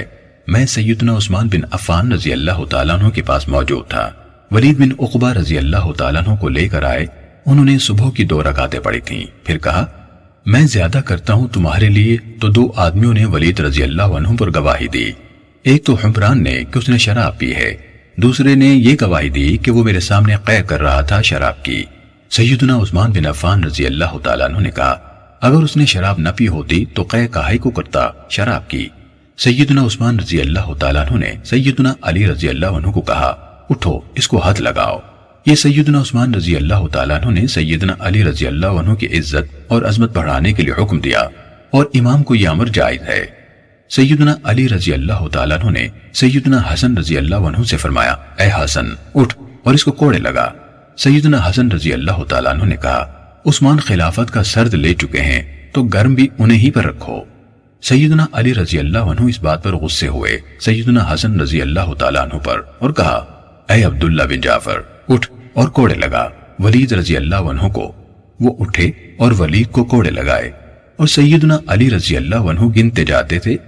मैं सैदना उस्मान बिन अफान रजी अल्लाह तु के पास मौजूद था वलीद बिन उकबा रजी अल्लाह तु को लेकर आए उन्होंने सुबह की दो रकातें पढ़ी थीं फिर कहा मैं ज्यादा करता हूं तुम्हारे लिए तो दो आदमियों ने वलीद रजी अल्लाह पर गवाही दी एक तो हुमरान ने कि उसने शराब पी है दूसरे ने यह गवाही दी कि वो मेरे सामने कैद कर रहा था शराब की सैदना उस्मान बिन अफान रजी अल्लाह तु ने कहा अगर उसने शराब न पी होती तो कै कहाई को करता शराब की सैदना उस्मान रजी अल्लाह तु ने सैदना अली रजी अल्लाह को कहा उठो इसको हद लगाओ ये सैदना उस्मान रजी अल्लाह तु ने सैदना अली रजी अल्लाह की इज्जत और अजमत बढ़ाने के लिए हुक्म दिया और इमाम को यह अमर जायज है सैदना अली रजी अल्लाह तु ने सैदना हसन रजी अल्लाह से फरमाया ए हसन उठ और इसको कोड़े लगा सईदना हसन रजी अल्लाह तु ने कहा उस्मान खिलाफत का सर्द ले चुके हैं तो गर्म भी उन्हें ही पर रखो सईदना अली रजी अल्लाह इस बात पर गुस्से हुए सईदना हसन रजी अल्लाह तु पर और कहा अय अब्दुल्ला बिन जाफर उठ और कोड़े लगा वलीद रजी अल्लाह को वो उठे और वलीद को कोड़े लगाए और सईदना अली रजी अल्लाह गिनते जाते थे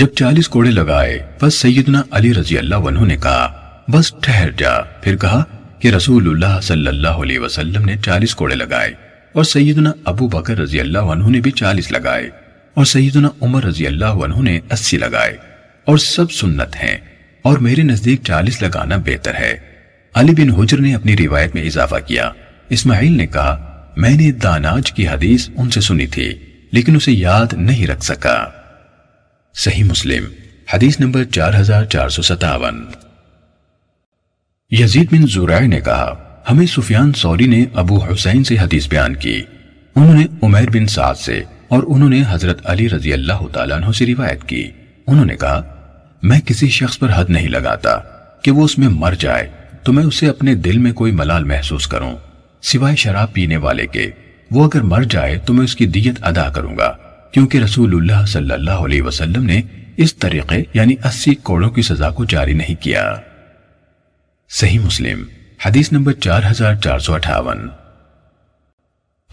जब चालीस कोड़े लगाए बस सैयदना अली रजी अल्लाह ने कहा बस ठहर जा फिर कहा कि रसूलुल्लाह सल्लल्लाहु अलैहि वसल्लम ने 40 कोड़े लगाए और सैयदना अबू बकर रजी अल्लाह अनहु ने भी 40 लगाए और सैयदना उमर रजी अल्लाह अनहु ने 80 लगाए और सब सुन्नत हैं और मेरे नजदीक 40 लगाना बेहतर है अली बिन हुजर ने अपनी रिवायत में इजाफा किया इस्माइल ने कहा मैंने दानाज की हदीस उनसे सुनी थी लेकिन उसे याद नहीं रख सका सही मुस्लिम हदीस नंबर चार हजार चार सौ सतावन यजीद बिन जुराय ने कहा हमें सुफियान सौरी ने अबू हुसैन से हदीस बयान की उन्होंने उमर बिन साद से और उन्होंने हजरत अली रजी अल्लाह तु से रिवायत की उन्होंने कहा मैं किसी शख्स पर हद नहीं लगाता कि वो उसमें मर जाए तो मैं उसे अपने दिल में कोई मलाल महसूस करूं सिवाय शराब पीने वाले के वो अगर मर जाए तो मैं उसकी दियत अदा करूंगा क्योंकि रसूलुल्लाह सल्लल्लाहु अलैहि वसल्लम ने इस तरीके यानी अस्सी कोड़ों की सजा को जारी नहीं किया सही मुस्लिम हदीस नंबर चार हजार चार सौ अठावन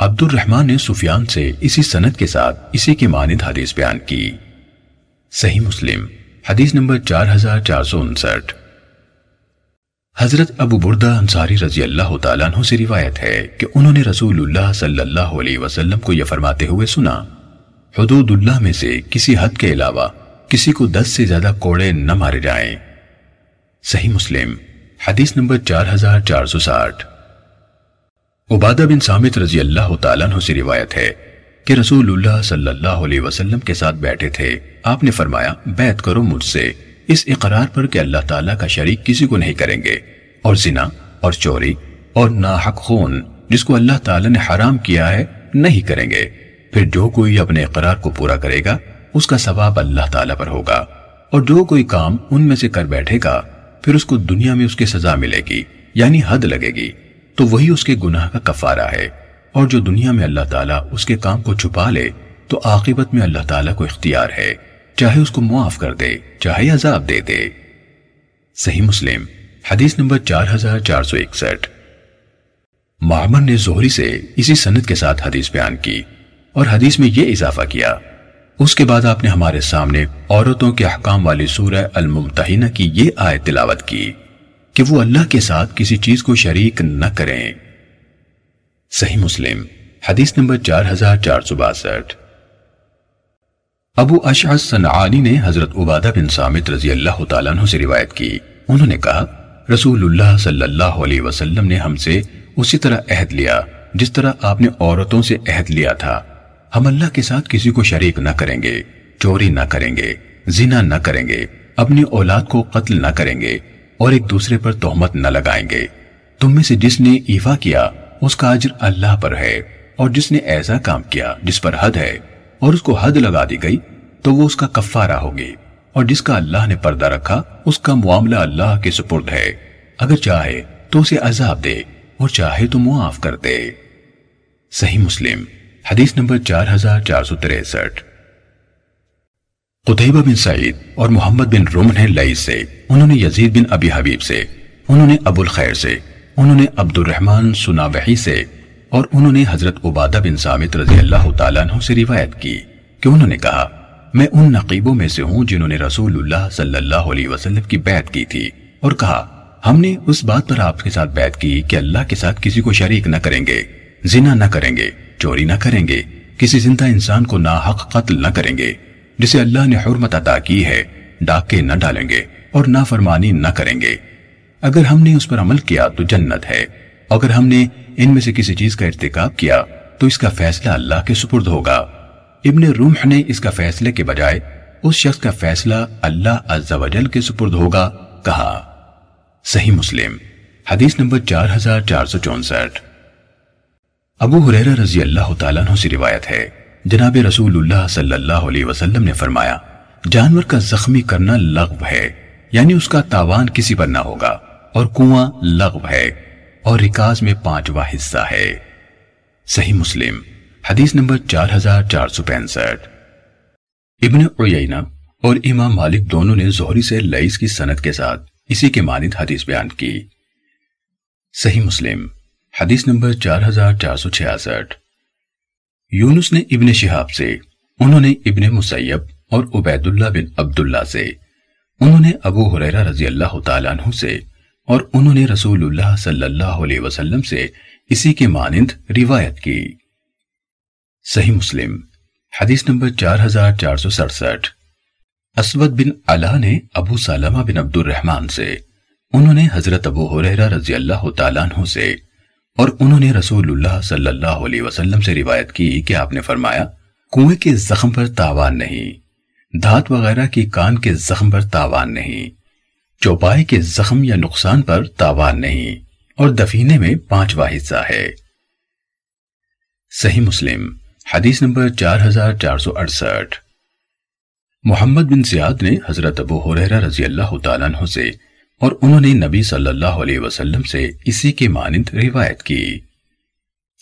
अब्दुलरहमान ने सुफियान से इसी सनद के साथ इसी के मानद हदीस बयान की सही मुस्लिम हदीस नंबर चार हजार चार सौ उनसठ हजरत अबू बुरदा अंसारी रजी अल्लाह तु से रिवायत है कि उन्होंने रसूलुल्लाह सल्लल्लाहु अलैहि वसल्लम को यह फरमाते हुए सुना हदूदुल्लाह में से किसी हद के अलावा किसी को दस से ज्यादा कोड़े न मारे जाएं। सही मुस्लिम हदीस नंबर चार हजार चार सौ साठ उबादा बिन सामित रजी अल्लाह तु से रिवायत है कि रसूलुल्लाह सल्लल्लाहु अलैहि वसल्लम के साथ बैठे थे आपने फरमाया बैत करो मुझसे इस इकरार पर कि अल्लाह ताला का शरीक किसी को नहीं करेंगे और जिना और चोरी और नाहक खून जिसको अल्लाह ताला ने हराम किया है नहीं करेंगे फिर जो कोई अपने इकरार को पूरा करेगा उसका सवाब अल्लाह ताला पर होगा और जो कोई काम उनमें से कर बैठेगा फिर उसको दुनिया में उसकी सजा मिलेगी यानी हद लगेगी तो वही उसके गुनाह का कफारा है और जो दुनिया में अल्लाह ताला उसके काम को छुपा ले तो आकिबत में अल्लाह ताला को इख्तियार है चाहे उसको मुआफ कर दे चाहे अजाब दे दे सही मुस्लिम हदीस नंबर चार हजार चार सौ इकसठ मामर ने जोहरी से इसी सनद के साथ हदीस बयान की और हदीस में यह इजाफा किया उसके बाद आपने हमारे सामने औरतों के अहकाम वाली सूरह अलमुमतहिना की ये आय तिलावत की कि वो अल्लाह के साथ किसी चीज को शरीक न करें सही मुस्लिम हदीस नंबर चार हजार चार सौ बासठ अबू अशहस ने हजरत उबादा बिन सामित रजी अल्लाह तु से रिवायत की उन्होंने कहा रसूलुल्लाह सल्लल्लाहु अलैहि वसल्लम ने हमसे उसी तरह अहद लिया जिस तरह आपने औरतों से अहद लिया था हम अल्लाह के साथ किसी को शरीक न करेंगे चोरी न करेंगे जिना न करेंगे अपनी औलाद को कत्ल न करेंगे और एक दूसरे पर तोहमत न लगाएंगे तुम में से जिसने ईफा किया उसका अजर अल्लाह पर है और जिसने ऐसा काम किया जिस पर हद है और उसको हद लगा दी गई तो वो उसका कफारा होगी और जिसका अल्लाह ने पर्दा रखा उसका मामला अल्लाह के सुपुर्द है अगर चाहे तो उसे अजाब दे और चाहे तो मुआफ कर दे सही मुस्लिम हदीस नंबर चार हजार चार सौ तिरसठ कुतैबा बिन सईद और मोहम्मद बिन रोम ने लई से उन्होंने यजीद बिन अबी हबीब से उन्होंने अबुल खैर से उन्होंने अब्दुलरहमान वही से और उन्होंने हजरत उबादा बिन सामित रजी अल्लाह तु से रिवायत की कि उन्होंने कहा मैं उन नकीबों में से हूं जिन्होंने रसूलुल्लाह सल्लल्लाहु अलैहि वसल्लम की बैत की थी और कहा हमने उस बात पर आपके साथ बैत की कि अल्लाह के साथ किसी को शरीक न करेंगे जिना न करेंगे चोरी न करेंगे किसी जिंदा इंसान को ना हक कत्ल न करेंगे जिसे अल्लाह ने हरमत अदा की है डाके न डालेंगे और ना फरमानी न करेंगे अगर हमने उस पर अमल किया तो जन्नत है अगर हमने इनमें से किसी चीज का इरतकाब किया तो इसका फैसला अल्लाह के सुपुर्द होगा इबन रूम ने इसका फैसले के बजाय उस शख्स का फैसला अल्लाह अज्जावजल के सुपुर्द होगा कहा सही मुस्लिम हदीस नंबर चार हजार चार सौ चौसठ अबू हुरैरा रजी अल्लाह तु से रिवायत है जनाब रसूलुल्लाह सल्लल्लाहु अलैहि वसल्लम ने फरमाया जानवर का जख्मी करना लغव है यानी उसका तावान किसी पर ना होगा और कुआं लغव है और रिकाज में पांचवा हिस्सा है सही मुस्लिम हदीस नंबर चार हजार चार सौ पैंसठ इबन उयना और इमाम मालिक दोनों ने जोहरी से लईस की सनत के साथ इसी के मानिद हदीस बयान की सही मुस्लिम हदीस नंबर चार हजार चार सौ छियासठ यूनुस ने इबन शिहाब से उन्होंने इबन मुसैब और उबैदुल्ला बिन अब्दुल्ला से उन्होंने अबू हुरैरा रजी अल्लाह तु से और उन्होंने रसूलुल्लाह सल्लल्लाहु अलैहि वसल्लम से इसी के मानंद रिवायत की सही मुस्लिम हदीस नंबर चार हजार चार सौ सड़सठ असवद बिन अला ने अबू सलामा बिन अब्दुलरहमान से उन्होंने हजरत अबू हुरैरा रजी अल्लाह तु से और उन्होंने रसूलुल्लाह सल्लल्लाहु अलैहि वसल्लम से रिवायत की कि आपने फरमाया कुएं के जख्म पर तावान नहीं धात वगैरह की कान के जख्म पर तावान नहीं चौपाई के जख्म या नुकसान पर तावान नहीं और दफीने में पांचवा हिस्सा है सही मुस्लिम हदीस नंबर चार हजार चार सौ अड़सठ मोहम्मद बिन सियाद ने हजरत अबू हुरैरा रजी अल्लाह से और उन्होंने नबी सल्लल्लाहु अलैहि वसल्लम से इसी के मानिंद रिवायत की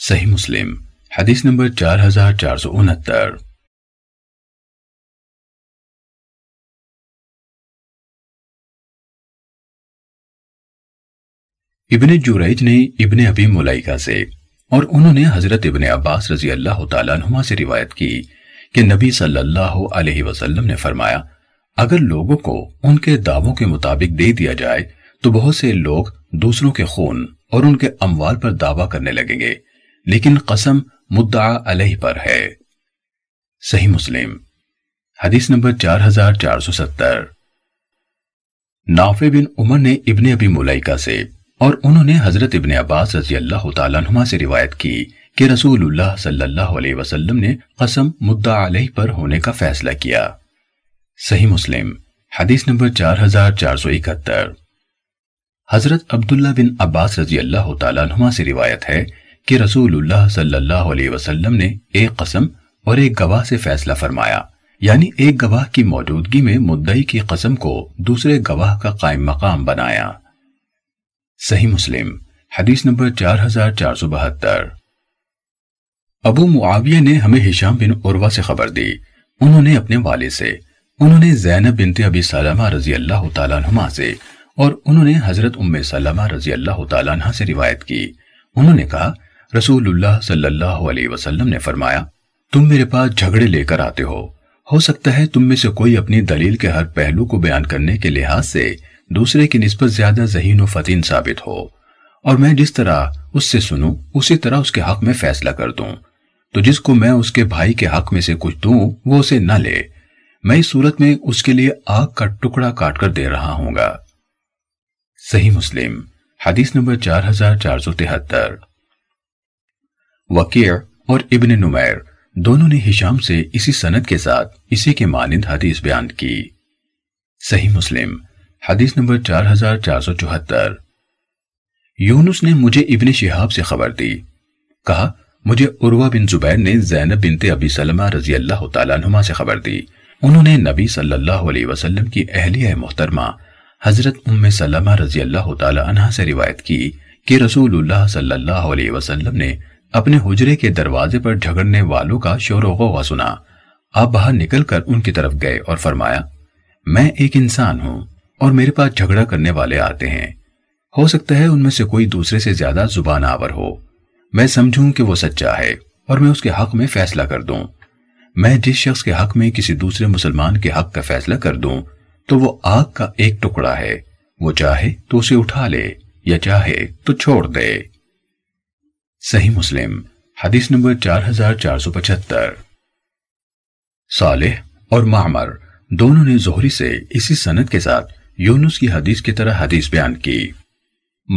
सही मुस्लिम हदीस नंबर चार हजार चार सौ उनहत्तर इब्ने जुरैज ने इब्ने अबी मुलाइका से और उन्होंने हजरत इब्ने अब्बास रजी अल्लाह तुमा से रिवायत की कि नबी सल्लल्लाहु अलैहि वसल्लम ने फरमाया अगर लोगों को उनके दावों के मुताबिक दे दिया जाए तो बहुत से लोग दूसरों के खून और उनके अमवाल पर दावा करने लगेंगे लेकिन कसम मुद्दा अलह पर है सही मुस्लिम हदीस नंबर 4470 नाफे बिन उमर ने इब्ने अबी मुलाइका से और उन्होंने हजरत इब्ने अब्बास रजी अल्लाह तुमा से रिवायत की कि रसूलुल्लाह सल्लल्लाहु अलैहि वसल्लम ने कसम मुद्दा अलह पर होने का फैसला किया सही मुस्लिम हदीस नंबर चार हजार चार सौ इकहत्तर हजरत अब्दुल्ला बिन अब्बास रजी अल्लाह तुमा से रिवायत है कि रसूलुल्लाह सल्लल्लाहु अलैहि वसल्लम ने एक कसम और एक गवाह से फैसला फरमाया यानी एक गवाह की मौजूदगी में मुद्दई की कसम को दूसरे गवाह का कायम मकाम बनाया सही मुस्लिम हदीस नंबर चार हजार चार सौ बहत्तर अबू मुआविया ने हमें हिशाम बिन उर्वा से खबर दी उन्होंने अपने वाले से उन्होंने जैनब बिनते अबी सलामा रजी अल्लाह तुमा से और उन्होंने हजरत उम सलामा रजी अल्लाह तह से रिवायत की उन्होंने कहा रसूलुल्लाह सल्लल्लाहु अलैहि वसल्लम ने फरमाया तुम मेरे पास झगड़े लेकर आते हो हो सकता है तुम में से कोई अपनी दलील के हर पहलू को बयान करने के लिहाज से दूसरे की नस्बत ज्यादा जहीन व फतीन साबित हो और मैं जिस तरह उससे सुनूं उसी तरह उसके हक में फैसला कर दूं तो जिसको मैं उसके भाई के हक में से कुछ दूं वो उसे न ले मैं इस सूरत में उसके लिए आग का टुकड़ा काटकर दे रहा हूँ सही मुस्लिम हदीस नंबर चार हजार चार सौ तिहत्तर वकीर और इब्ने नुमैर दोनों ने हिशाम से इसी सनद के साथ इसी के मानिंद हदीस बयान की सही मुस्लिम हदीस नंबर चार हजार चार सौ चौहत्तर यूनुस ने मुझे इब्ने शिहाब से खबर दी कहा मुझे उर्वा बिन जुबैर ने जैनब बिनते अबी सलमा रजी अल्लाह तुमा से खबर दी उन्होंने नबी सल्लल्लाहु अलैहि वसल्लम की अहलिया मोहतरमा हजरत उम सलमा रजी अल्लाह तला से रिवायत की कि रसूलुल्लाह सल्लल्लाहु अलैहि वसल्लम ने अपने हुजरे के दरवाजे पर झगड़ने वालों का शोर गवा सुना आप बाहर निकलकर उनकी तरफ गए और फरमाया मैं एक इंसान हूं और मेरे पास झगड़ा करने वाले आते हैं हो सकता है उनमें से कोई दूसरे से ज्यादा जुबान आवर हो मैं समझूं कि वो सच्चा है और मैं उसके हक में फैसला कर दूं मैं जिस शख्स के हक में किसी दूसरे मुसलमान के हक का फैसला कर दूं तो वो आग का एक टुकड़ा है वो चाहे तो उसे उठा ले या चाहे तो छोड़ दे सही मुस्लिम हदीस नंबर चार हजार चार सौ पचहत्तर सालेह और मामर दोनों ने जोहरी से इसी सनत के साथ यूनुस की हदीस की तरह हदीस बयान की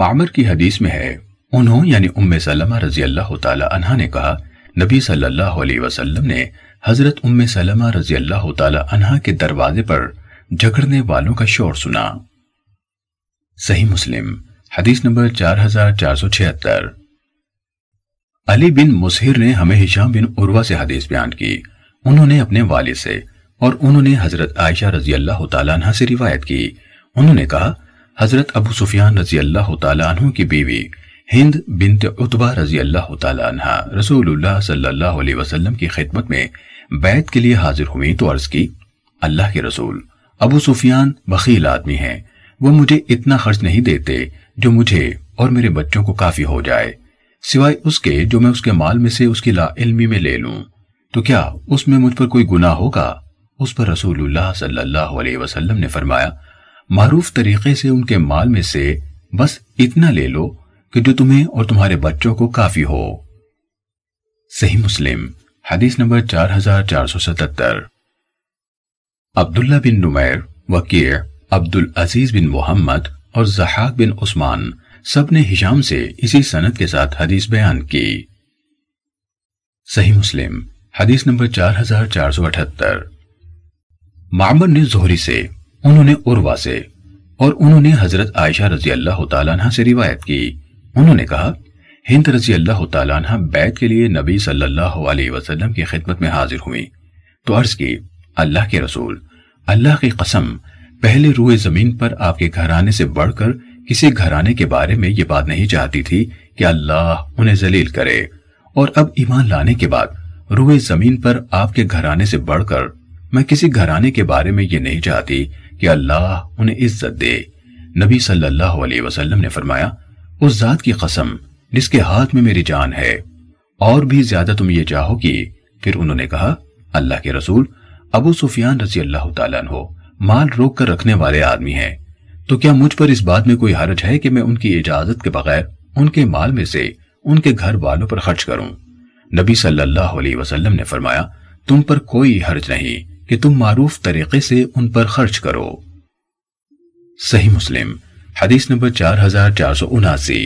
मामर की हदीस में है उन्होंने यानी उम्मे सलमा रजी अल्लाह तला ने कहा नबी सल्लल्लाहु अलैहि वसल्लम ने हजरत उम्म सलमा रजी अल्लाह तहा के दरवाजे पर झगड़ने वालों का शोर सुना सही मुस्लिम हदीस नंबर चार हजार चार सौ छिहत्तर अली बिन मुसहिर ने हमें हिशाम बिन उर्वा से हदीस बयान की उन्होंने अपने वाले से और उन्होंने हजरत आयशा रजी अल्लाह तह से रिवायत की उन्होंने कहा हजरत अबू सुफियान रजी अल्लाह तु की बीवी हिंद बिनत उतबा रजी अल्लाह तह रसूलुल्लाह सल्लल्लाहु अलैहि वसल्लम की खिदमत में बैत के लिए हाजिर हुई तो अर्ज की अल्लाह के रसूल अबू सुफियान बखील आदमी हैं वो मुझे इतना खर्च नहीं देते जो मुझे और मेरे बच्चों को काफी हो जाए सिवाय उसके जो मैं उसके माल में से उसकी लाइलमी में ले लूं तो क्या उसमें मुझ पर कोई गुनाह होगा उस पर रसूलुल्लाह सल्लल्लाहु अलैहि वसल्लम ने फरमाया मारूफ तरीके से उनके माल में से बस इतना ले लो कि जो तुम्हें और तुम्हारे बच्चों को काफी हो सही मुस्लिम हदीस नंबर चार हजार चार सौ सतहत्तर Abdullah bin Numair वकी Abdul Aziz bin Mohammad और जहाक बिन उस्मान सब ने हिशाम से इसी सनत के साथ हदीस बयान की सही मुस्लिम हदीस नंबर चार हजार चार सौ अठहत्तर मामर ने जोहरी से उन्होंने उर्वा से और उन्होंने हजरत आयशा रजी अल्लाह से रिवायत की उन्होंने कहा हिंद रजी अल्लाह तह बैत के लिए नबी सल्लल्लाहु अलैहि वसल्लम की खिदमत में हाजिर हुई तो अर्ज की अल्लाह के रसूल अल्लाह की कसम पहले रूए जमीन पर आपके घराने से बढ़कर किसी घराने के बारे में ये बात नहीं चाहती थी कि अल्लाह उन्हें जलील करे और अब ईमान लाने के बाद रूए जमीन पर आपके घराने से बढ़कर मैं किसी घराने के बारे में ये नहीं चाहती कि अल्लाह उन्हें इज्जत दे नबी सल्लल्लाहु अलैहि वसल्लम ने फरमाया उस जात की कसम जिसके हाथ में मेरी जान है और भी ज्यादा तुम ये चाहोगी फिर उन्होंने कहा अल्लाह के रसूल अबू सुफियान रजी अल्लाह हो माल रोक कर रखने वाले आदमी हैं तो क्या मुझ पर इस बात में कोई हर्ज है कि मैं उनकी इजाजत के बगैर उनके माल में से उनके घर वालों पर खर्च करूं नबी सल्लल्लाहु अलैहि वसल्लम ने फरमाया तुम पर कोई हर्ज नहीं कि तुम मारूफ तरीके से उन पर खर्च करो सही मुस्लिम हदीस नंबर चार हजार चार सौ उनासी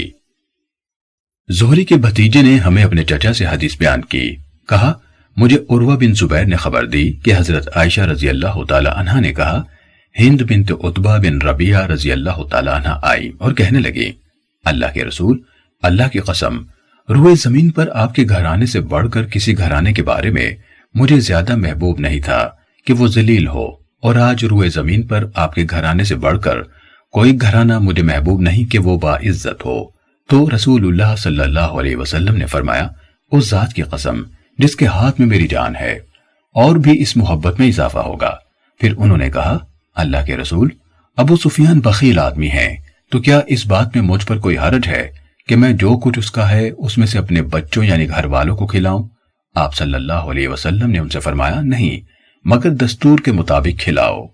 जोहरी के भतीजे ने हमें अपने चाचा से हदीस बयान की कहा मुझे उर्वा बिन जुबैर ने खबर दी कि हजरत आयशा रजी अल्लाह तहा ने कहा हिंद बिन उतबा बिन रबिया रजी अल्लाह तहा आई और कहने लगी अल्लाह के रसूल अल्लाह की कसम रुए जमीन पर आपके घराने से बढ़कर किसी घराने के बारे में मुझे ज्यादा महबूब नहीं था कि वो जलील हो और आज रुए जमीन पर आपके घराने से बढ़कर कोई घराना मुझे महबूब नहीं कि वो बाइज्जत हो तो रसूलुल्लाह सल्लल्लाहु अलैहि वसल्लम ने फरमाया उस जात की कसम जिसके हाथ में मेरी जान है और भी इस मोहब्बत में इजाफा होगा फिर उन्होंने कहा अल्लाह के रसूल अबू सुफियान बखील आदमी है तो क्या इस बात में मुझ पर कोई हरज है कि मैं जो कुछ उसका है उसमें से अपने बच्चों यानी घर वालों को खिलाऊं आप सल्लल्लाहु अलैहि वसल्लम ने उनसे फरमाया नहीं मगर दस्तूर के मुताबिक खिलाओ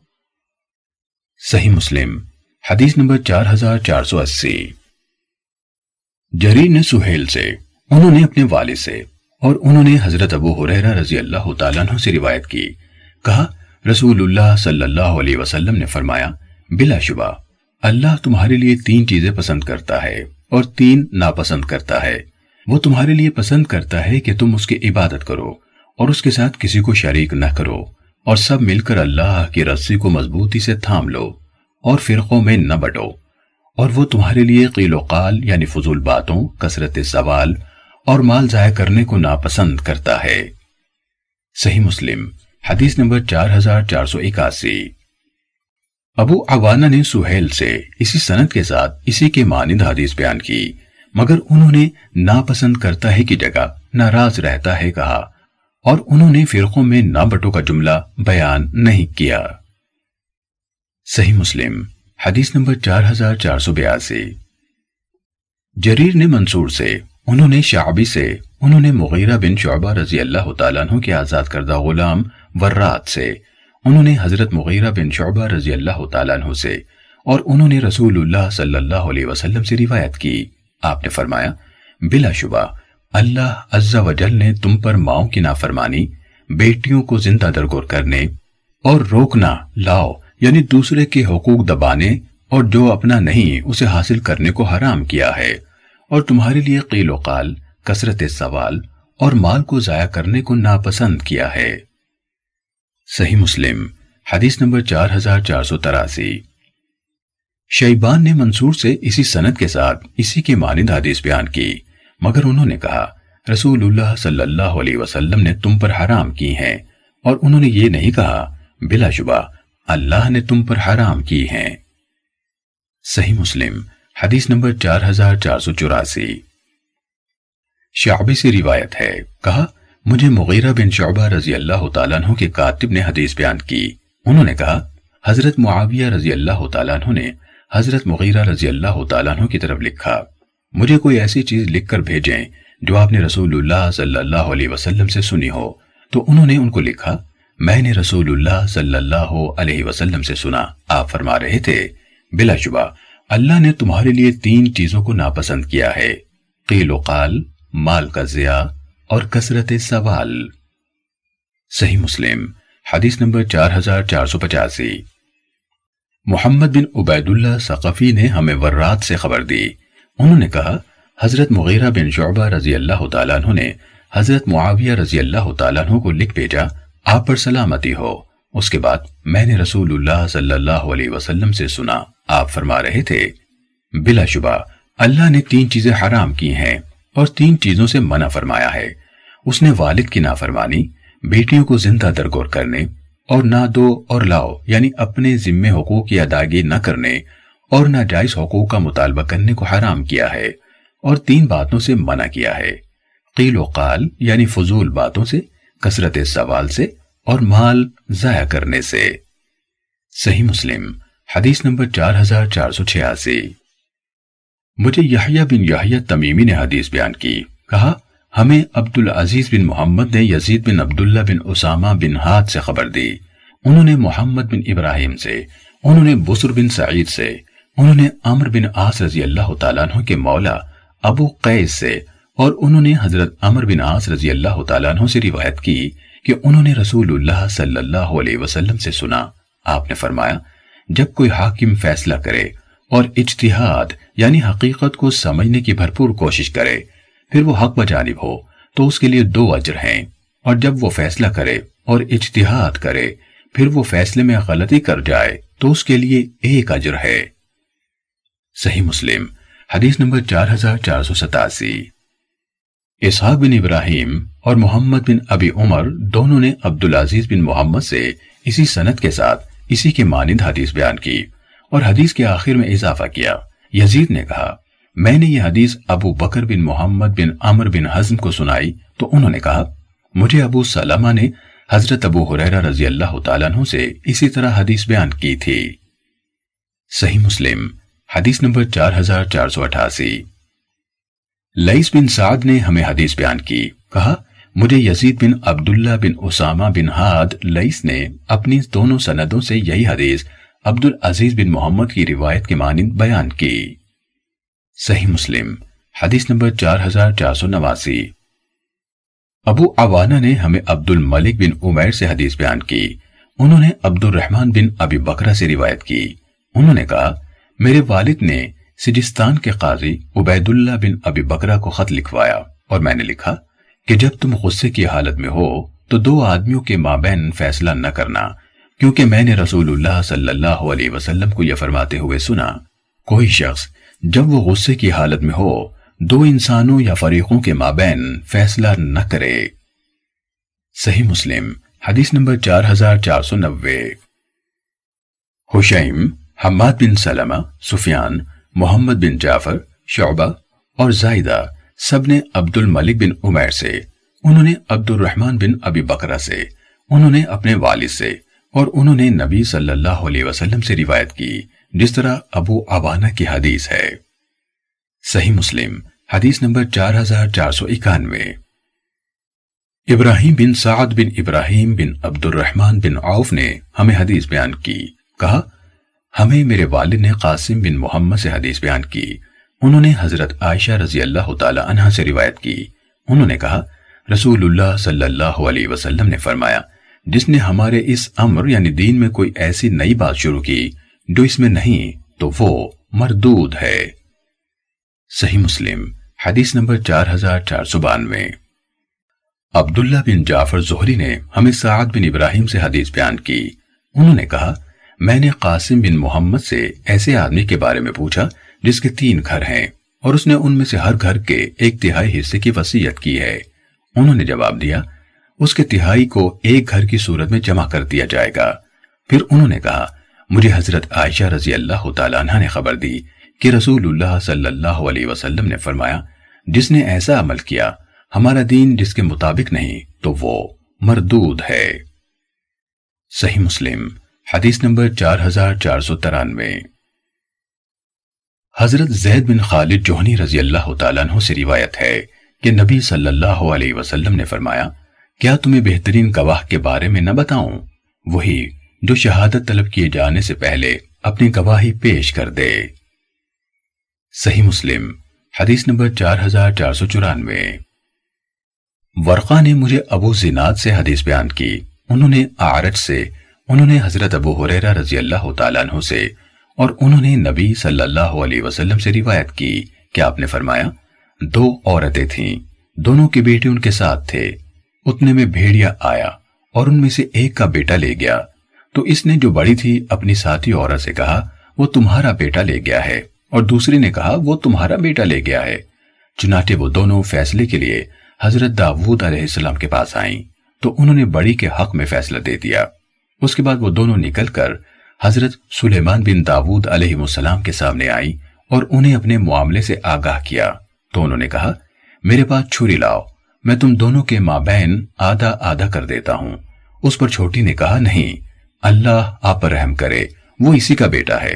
सही मुस्लिम हदीस नंबर चार हजार चार सौ अस्सी जरीर ने सुहेल से उन्होंने अपने वाले से और उन्होंने हजरत अबू हुरैरा रजी अल्लाह तआला से रिवायत की कहा रसूलुल्लाह सल्लल्लाहु अलैहि वसल्लम ने फरमाया बिलाशुबा अल्लाह तुम्हारे लिए तीन चीजें पसंद करता है और तीन नापसंद करता है वो तुम्हारे लिए पसंद करता है कि तुम उसकी इबादत करो और उसके साथ किसी को शरीक न करो और सब मिलकर अल्लाह की रस्सी को मजबूती से थाम लो और फिरकों में न बटो और वो तुम्हारे लिए किलोकाल यानी फजूल बातों कसरत सवाल और माल जाय करने को नापसंद करता है सही मुस्लिम हदीस नंबर चार हजार चार सौ इक्यासी अबू अवाना ने सुहेल से इसी सनत के साथ इसी के मानद हदीस बयान की मगर उन्होंने नापसंद करता है की जगह नाराज रहता है कहा और उन्होंने फिरकों में ना बटो का जुमला बयान नहीं किया सही मुस्लिम हदीस नंबर चार हजार चार सौ बयासी जरीर ने मंसूर से उन्होंने शाबी से उन्होंने मुगैरा बिन शोबा रजी अल्लाह तु के आज़ाद करदा गुलाम वर्रात से उन्होंने हज़रत मुगैरा बिन शोबा रजी अल्लाह तु से और उन्होंने रसूलुल्लाह सल्लल्लाहु अलैहि वसल्लम से रिवायत की आपने फरमाया बिलाशुबा अल्लाह अज्जा वजल ने तुम पर माओ की नाफरमानी बेटियों को जिंदा दरगोर करने और रोकना लाओ यानी दूसरे के हकूक दबाने और जो अपना नहीं उसे हासिल करने को हराम किया है और तुम्हारे लिए कीलो कसरत सवाल और माल को जाया करने को नापसंद किया है सही मुस्लिम हदीस नंबर चार हजार चार सौ तरासी शैबान ने मंसूर से इसी सनद के साथ इसी के मानद हदीस बयान की मगर उन्होंने कहा रसूलुल्लाह सल्लल्लाहु अलैहि वसल्लम ने तुम पर हराम की हैं और उन्होंने ये नहीं कहा बिलाशुबा अल्लाह ने तुम पर हराम की हैं सही मुस्लिम हदीस नंबर चार हजार चार सौ चौरासी शाबी से रिवायत है कहा मुझे मुगैरा बिन शोबा रजी अल्लाह तु के कातिब ने हदीस बयान की उन्होंने कहा हजरत मुआविया रजी अल्लाह तु ने हजरत मुगैरा रजी अल्लाह तु की तरफ लिखा मुझे कोई ऐसी चीज लिखकर भेजें जो आपने रसूलुल्लाह सल्लल्लाहु अलैहि वसल्लम से सुनी हो तो उन्होंने उनको लिखा मैंने रसूलुल्लाह सल्लल्लाहु अलैहि वसल्लम से सुना आप फरमा रहे थे बिलाशुबा अल्लाह ने तुम्हारे लिए तीन चीजों को नापसंद किया है कीलो माल का जिया और कसरत सवाल सही मुस्लिम हदीस नंबर चार हजार चार सौ पचासी मोहम्मद बिन उबैदुल्ला सक़फ़ी ने हमें वर्रात से खबर दी उन्होंने कहा हजरत मुगैरा बिन शोबा रजी अल्लाह ने हजरत मुआविया रजी अल्लाह तु को लिख भेजा आप पर सलामती हो उसके बाद मैंने रसूलुल्लाह सल्लल्लाहु अलैहि वसल्लम से सुना आप फरमा रहे थे बिलाशुबा अल्लाह ने तीन चीजें हराम की हैं और तीन चीजों से मना फरमाया है उसने वालिद की नाफरमानी बेटियों को जिंदा दरगोर करने और ना दो और लाओ यानी अपने जिम्मे हकूक की अदायगी न करने और नाजायज हकूक का मुतालबा करने को हराम किया है और तीन बातों से मना किया है कील काल यानी फजूल बातों से कसरत सवाल से और माल जाया करने से सही मुस्लिम हदीस नंबर चार हजार चार सौ छियासी मुझे यहिया बिन यहिया तमीमी ने हदीस बयान की कहा हमें अब्दुल अजीज बिन मोहम्मद ने Yazid bin Abdullah bin Usama bin Had से खबर दी उन्होंने मोहम्मद बिन इब्राहिम से उन्होंने बुसर बिन सईद से उन्होंने अमर बिन आस रजी अल्लाह के मौला अबू कैस से और उन्होंने हजरत अमर बिन आस रजी अल्लाह तु से रिवायत की कि उन्होंने रसूलुल्लाह सल्लल्लाहु अलैहि वसल्लम से सुना आपने फरमाया जब कोई हाकिम फैसला करे और इजतिहाद यानी हकीकत को समझने की भरपूर कोशिश करे फिर वो हक बजानिब हो तो उसके लिए दो अजर हैं और जब वो फैसला करे और इजतिहाद करे फिर वो फैसले में गलती कर जाए तो उसके लिए एक अजर है सही मुस्लिम हदीस नंबर चार हजार चार सौ सतासी इसहाक बिन इब्राहिम और मोहम्मद बिन अबी उमर दोनों ने अब्दुल अजीज बिन मोहम्मद से इसी सनत के साथ इसी के मानिंद हदीस बयान की और हदीस के आखिर में इजाफा किया यजीद ने कहा मैंने यह हदीस अबू बकर बिन मोहम्मद बिन अमर बिन हजम को सुनाई तो उन्होंने कहा मुझे अबू सलामा ने हजरत अबू हुरैरा रजी अल्लाह तु से इसी तरह हदीस बयान की थी सही मुस्लिम हदीस नंबर चार हजार चार सौ अठासी लईस बिन साद ने हमें हदीस बयान की कहा मुझे Yazid bin Abdullah bin Usama bin Had Laith ने अपनी दोनों सनदों से यही हदीस अब्दुल अजीज बिन मोहम्मद की रिवायत के मानंद बयान की सही मुस्लिम हदीस नंबर चार हजार चार सौ नवासी अबू अवाना ने हमें अब्दुल मलिक बिन उमैर से हदीस बयान की उन्होंने अब्दुल रहमान बिन अबी बकरा से रिवायत की उन्होंने कहा मेरे वालिद ने सिजिस्तान के काजी उबैदुल्ला बिन अबी बकरा को खत लिखवाया और मैंने लिखा कि जब तुम गुस्से की हालत में हो तो दो आदमियों के माबेन फैसला न करना क्योंकि मैंने रसूलुल्लाह सल्लल्लाहु अलैहि वसल्लम को यह फरमाते हुए सुना कोई शख्स जब वो गुस्से की हालत में हो दो इंसानों या फरीकों के माबेन फैसला न करे सही मुस्लिम हदीस नंबर चार हजार चार सौ नब्बे हुशैम हम्माद बिन सलमा सुफियान मोहम्मद बिन जाफर शोबा और जायदा सब ने अब्दुल मलिक बिन उमर से उन्होंने अब्दुल रहमान बिन अबी बकरा से उन्होंने अपने वालिद से और उन्होंने नबी सल्लल्लाहु अलैहि वसल्लम से रिवायत की जिस तरह अबू अबाना की हदीस है सही मुस्लिम हदीस नंबर चार हजार चार सौ इक्यानवे Ibrahim bin Saad bin Ibrahim bin Abdul Rahman bin Auf ने हमें हदीस बयान की कहा हमें मेरे वालिद ने कासिम बिन मोहम्मद से हदीस बयान की उन्होंने हजरत आयशा रजी अल्लाह तह से रिवायत की उन्होंने कहा रसूलुल्लाह सल्लल्लाहु अलैहि वसल्लम ने फरमाया जिसने हमारे इस अम्र यानी दीन में कोई ऐसी नई बात शुरू की जो इसमें नहीं तो वो मरदूद है सही मुस्लिम हदीस नंबर चार हजार चार सौ बानवे अब्दुल्ला बिन जाफर जोहरी ने हमें साद बिन इब्राहिम से हदीस बयान की उन्होंने कहा मैंने कासिम बिन मोहम्मद से ऐसे आदमी के बारे में पूछा जिसके तीन घर हैं और उसने उनमें से हर घर के एक तिहाई हिस्से की वसीयत की है उन्होंने जवाब दिया उसके तिहाई को एक घर की सूरत में जमा कर दिया जाएगा फिर उन्होंने कहा मुझे हजरत आयशा रजी अल्लाह तला ने खबर दी कि रसूलुल्लाह सल्लल्लाहु अलैहि वसल्लम ने फरमाया जिसने ऐसा अमल किया हमारा दीन जिसके मुताबिक नहीं तो वो मरदूद है सही मुस्लिम हदीस नंबर चार हजार चार सौ तिरानवे हजरत जैद बिन खालिद जोहनी रजी अल्लाह तु से रिवायत है कि नबी सल्लल्लाहु अलैहि वसल्लम ने फरमाया क्या तुम्हें बेहतरीन गवाह के बारे में न बताऊं वही जो शहादत तलब किए जाने से पहले अपनी गवाही पेश कर दे सही मुस्लिम हदीस नंबर चार हजार चार सौ चौरानवे वर्का ने मुझे अबू जिनाद से हदीस बयान की उन्होंने आरज से उन्होंने हजरत अबू हुरैरा रजी अल्लाह तु से और उन्होंने नबी सल्लल्लाहु अलैहि वसल्लम से रिवायत की कि आपने फरमाया दो औरतें थीं दोनों के बेटे उनके साथ थे उतने में भेड़िया आया और उनमें से एक का बेटा ले गया तो इसने जो बड़ी थी अपनी साथी औरत से कहा वो तुम्हारा बेटा ले गया है और दूसरी ने कहा वो तुम्हारा बेटा ले गया है चुनाटे वो दोनों फैसले के लिए हजरत दाऊद अलैहिस्सलाम के पास आईं तो उन्होंने बड़ी के हक में फैसला दे दिया उसके बाद वो दोनों निकलकर हजरत सुलेमान बिन दाऊद अलैहिस्सलाम के सामने आई और उन्हें अपने मामले से आगाह किया तो उन्होंने कहा मेरे पास छुरी लाओ मैं तुम दोनों के माबैन आधा आधा कर देता हूं उस पर छोटी ने कहा नहीं अल्लाह आप पर रहम करे वो इसी का बेटा है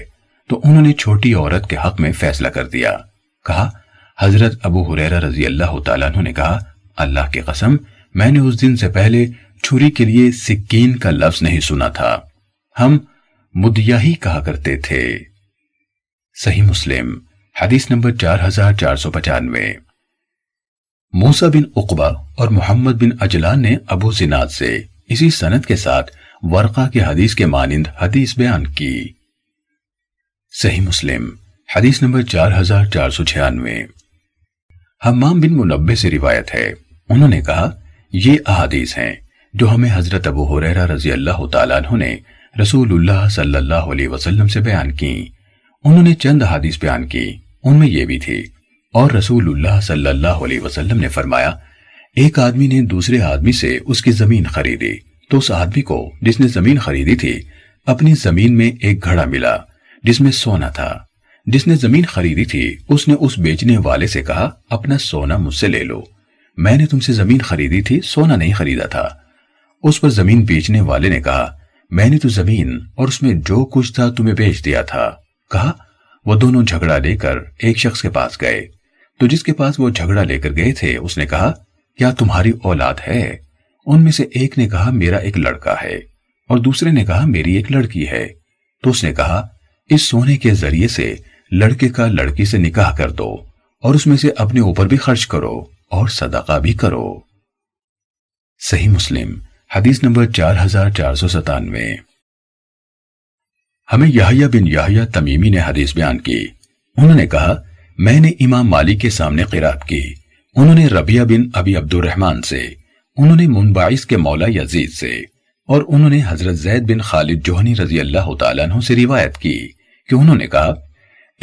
तो उन्होंने छोटी औरत के हक में फैसला कर दिया कहा हजरत अबू हुरैरा रजी अल्लाह ने कहा अल्लाह की कसम मैंने उस दिन से पहले छुरी के लिए सिक्कीन का लफ्ज नहीं सुना था हम मुदिया ही कहा करते थे सही मुस्लिम हदीस नंबर चार हजार चार सौ पचानवे मूसा बिन उकबा और मोहम्मद बिन अजलान ने अबू जिनाद से इसी सनत के साथ वर्का के हदीस के मानिंद हदीस बयान की सही मुस्लिम हदीस नंबर चार हजार चार सौ छियानवे हमाम बिन मुनबे से रिवायत है उन्होंने कहा ये अहादीस हैं जो हमें हजरत अबू हुरैरा रजी अल्लाह तु ने रसूलुल्लाह सल्लल्लाहु अलैहि वसल्लम से बयान की उन्होंने चंद हदीस बयान की उनमें यह भी थी और रसूलुल्लाह सल्लल्लाहु अलैहि वसल्लम ने फरमाया एक आदमी ने दूसरे आदमी से उसकी जमीन खरीदी तो उस आदमी को जिसने जमीन खरीदी थी अपनी जमीन में एक घड़ा मिला जिसमें सोना था जिसने जमीन खरीदी थी उसने उस बेचने वाले से कहा अपना सोना मुझसे ले लो मैंने तुमसे जमीन खरीदी थी सोना नहीं खरीदा था उस पर जमीन बेचने वाले ने कहा मैंने तो जमीन और उसमें जो कुछ था तुम्हें बेच दिया था कहा वो दोनों झगड़ा लेकर एक शख्स के पास गए तो जिसके पास वो झगड़ा लेकर गए थे उसने कहा क्या तुम्हारी औलाद है उनमें से एक ने कहा मेरा एक लड़का है और दूसरे ने कहा मेरी एक लड़की है तो उसने कहा इस सोने के जरिए से लड़के का लड़की से निकाह कर दो और उसमें से अपने ऊपर भी खर्च करो और सदाका भी करो सही मुस्लिम हदीस नंबर चार हजार चार सौ सतानवे हमें यहाया बिन यहाया तमीमी ने हदीस बयान की उन्होंने कहा मैंने इमाम मालिक के सामने किराब की उन्होंने रबिया बिन अबी अब्दुलरहमान से उन्होंने मुनबाइस के मौला यजीद से और उन्होंने हजरत जैद बिन खालिद जोहनी रजी अल्लाह तु से रिवायत की कि उन्होंने कहा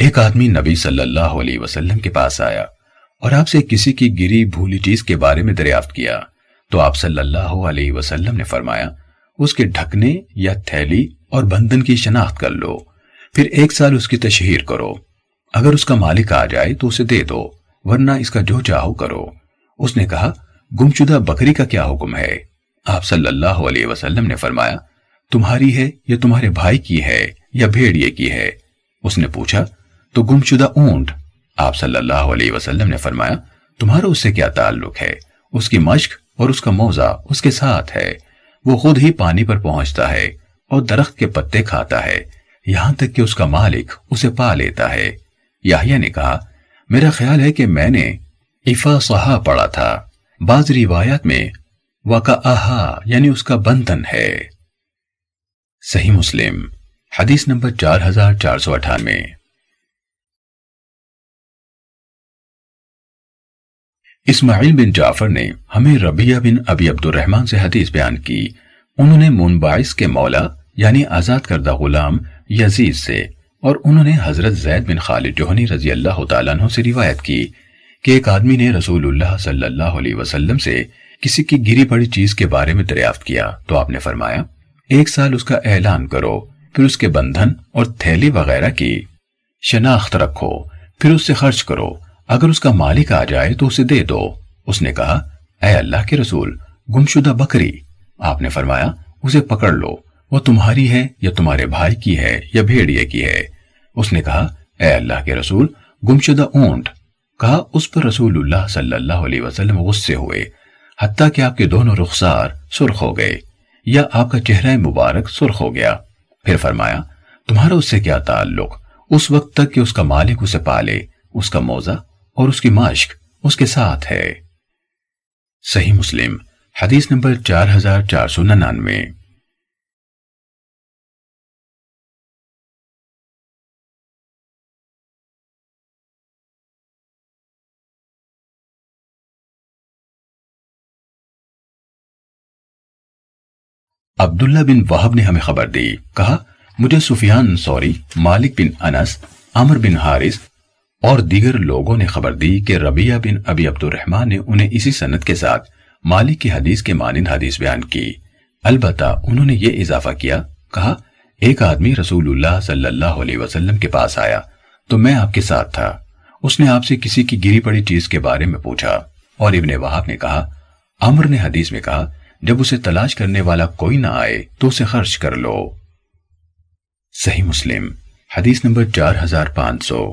एक आदमी नबी सल्लल्लाहु अलैहि वसल्लम के पास आया और आपसे किसी की गिरी भूली चीज के बारे में दरियाफ्त किया तो आप सल्लल्लाहु अलैहि वसल्लम ने फरमाया उसके ढकने या थैली और बंधन की शनाख्त कर लो फिर एक साल उसकी तशहीर करो अगर उसका मालिक आ जाए तो उसे दे दो वरना इसका जो चाहो करो उसने कहा गुमशुदा बकरी का क्या हुक्म है आप सल्लल्लाहु अलैहि वसल्लम ने फरमाया तुम्हारी है या तुम्हारे भाई की है या भेड़िए की है उसने पूछा तो गुमशुदा ऊंट आप सल्लल्लाहु अलैहि वसल्लम ने फरमाया तुम्हारा उससे क्या ताल्लुक है उसकी मश्क और उसका मोजा उसके साथ है वो खुद ही पानी पर पहुंचता है और दरख्त के पत्ते खाता है यहां तक कि उसका मालिक उसे पा लेता है याहिया ने कहा मेरा ख्याल है कि मैंने इफा सहा पढ़ा था बाज रिवायत में वका आहा यानी उसका बंधन है सही मुस्लिम हदीस नंबर चार हजार चार सौ अठानवे इस्माइल बिन जाफर ने हमें रबिया बिन अबी अब्दुलरहमान से हदीस बयान की उन्होंने मुनबाइस के मौला यानी आजाद करदा गुलाम यजीज से और उन्होंने हजरत जैद बिन खालिद जोहनी रजी अल्लाह तु से रिवायत की कि एक आदमी ने रसूलुल्लाह सल्लल्लाहु अलैहि वसल्लम से किसी की गिरी पड़ी चीज के बारे में दरियाफ्त किया तो आपने फरमाया एक साल उसका ऐलान करो फिर उसके बंधन और थैली वगैरह की शनाख्त रखो फिर उससे खर्च करो अगर उसका मालिक आ जाए तो उसे दे दो उसने कहा ए अल्लाह के रसूल गुमशुदा बकरी आपने फरमाया उसे पकड़ लो वो तुम्हारी है या तुम्हारे भाई की है या भेड़िए की है उसने कहा ए अल्लाह के रसूल गुमशुदा ऊंट कहा उस पर रसूलुल्लाह सल्लल्लाहु अलैहि वसल्लम गुस्से हुए हत्या कि आपके दोनों रुखसार सुर्ख हो गए या आपका चेहरा मुबारक सुर्ख हो गया फिर फरमाया तुम्हारा उससे क्या ताल्लुक उस वक्त तक कि उसका मालिक उसे पाले उसका मोजा और उसकी मश्क उसके साथ है सही मुस्लिम हदीस नंबर चार हजार चार सौ निन्यानवे अब्दुल्ला बिन वाहब ने हमें खबर दी कहा मुझे सुफियान सॉरी मालिक बिन अनस अमर बिन हारिस और दीगर लोगों ने खबर दी कि रबिया बिन अबी अब्दुलरहमान ने उन्हें इसी सनत के साथ मालिक की हदीस के मानंद हदीस बयान की अलबत् उन्होंने ये इजाफा किया कहा एक आदमी रसूलुल्लाह सल्लल्लाहु अलैहि वसल्लम के पास आया तो मैं आपके साथ था उसने आपसे किसी की गिरी पड़ी चीज के बारे में पूछा और इबन वहाब ने कहा अमर ने हदीस में कहा जब उसे तलाश करने वाला कोई ना आए तो उसे खर्च कर लो सही मुस्लिम हदीस नंबर चार हजार पांच सौ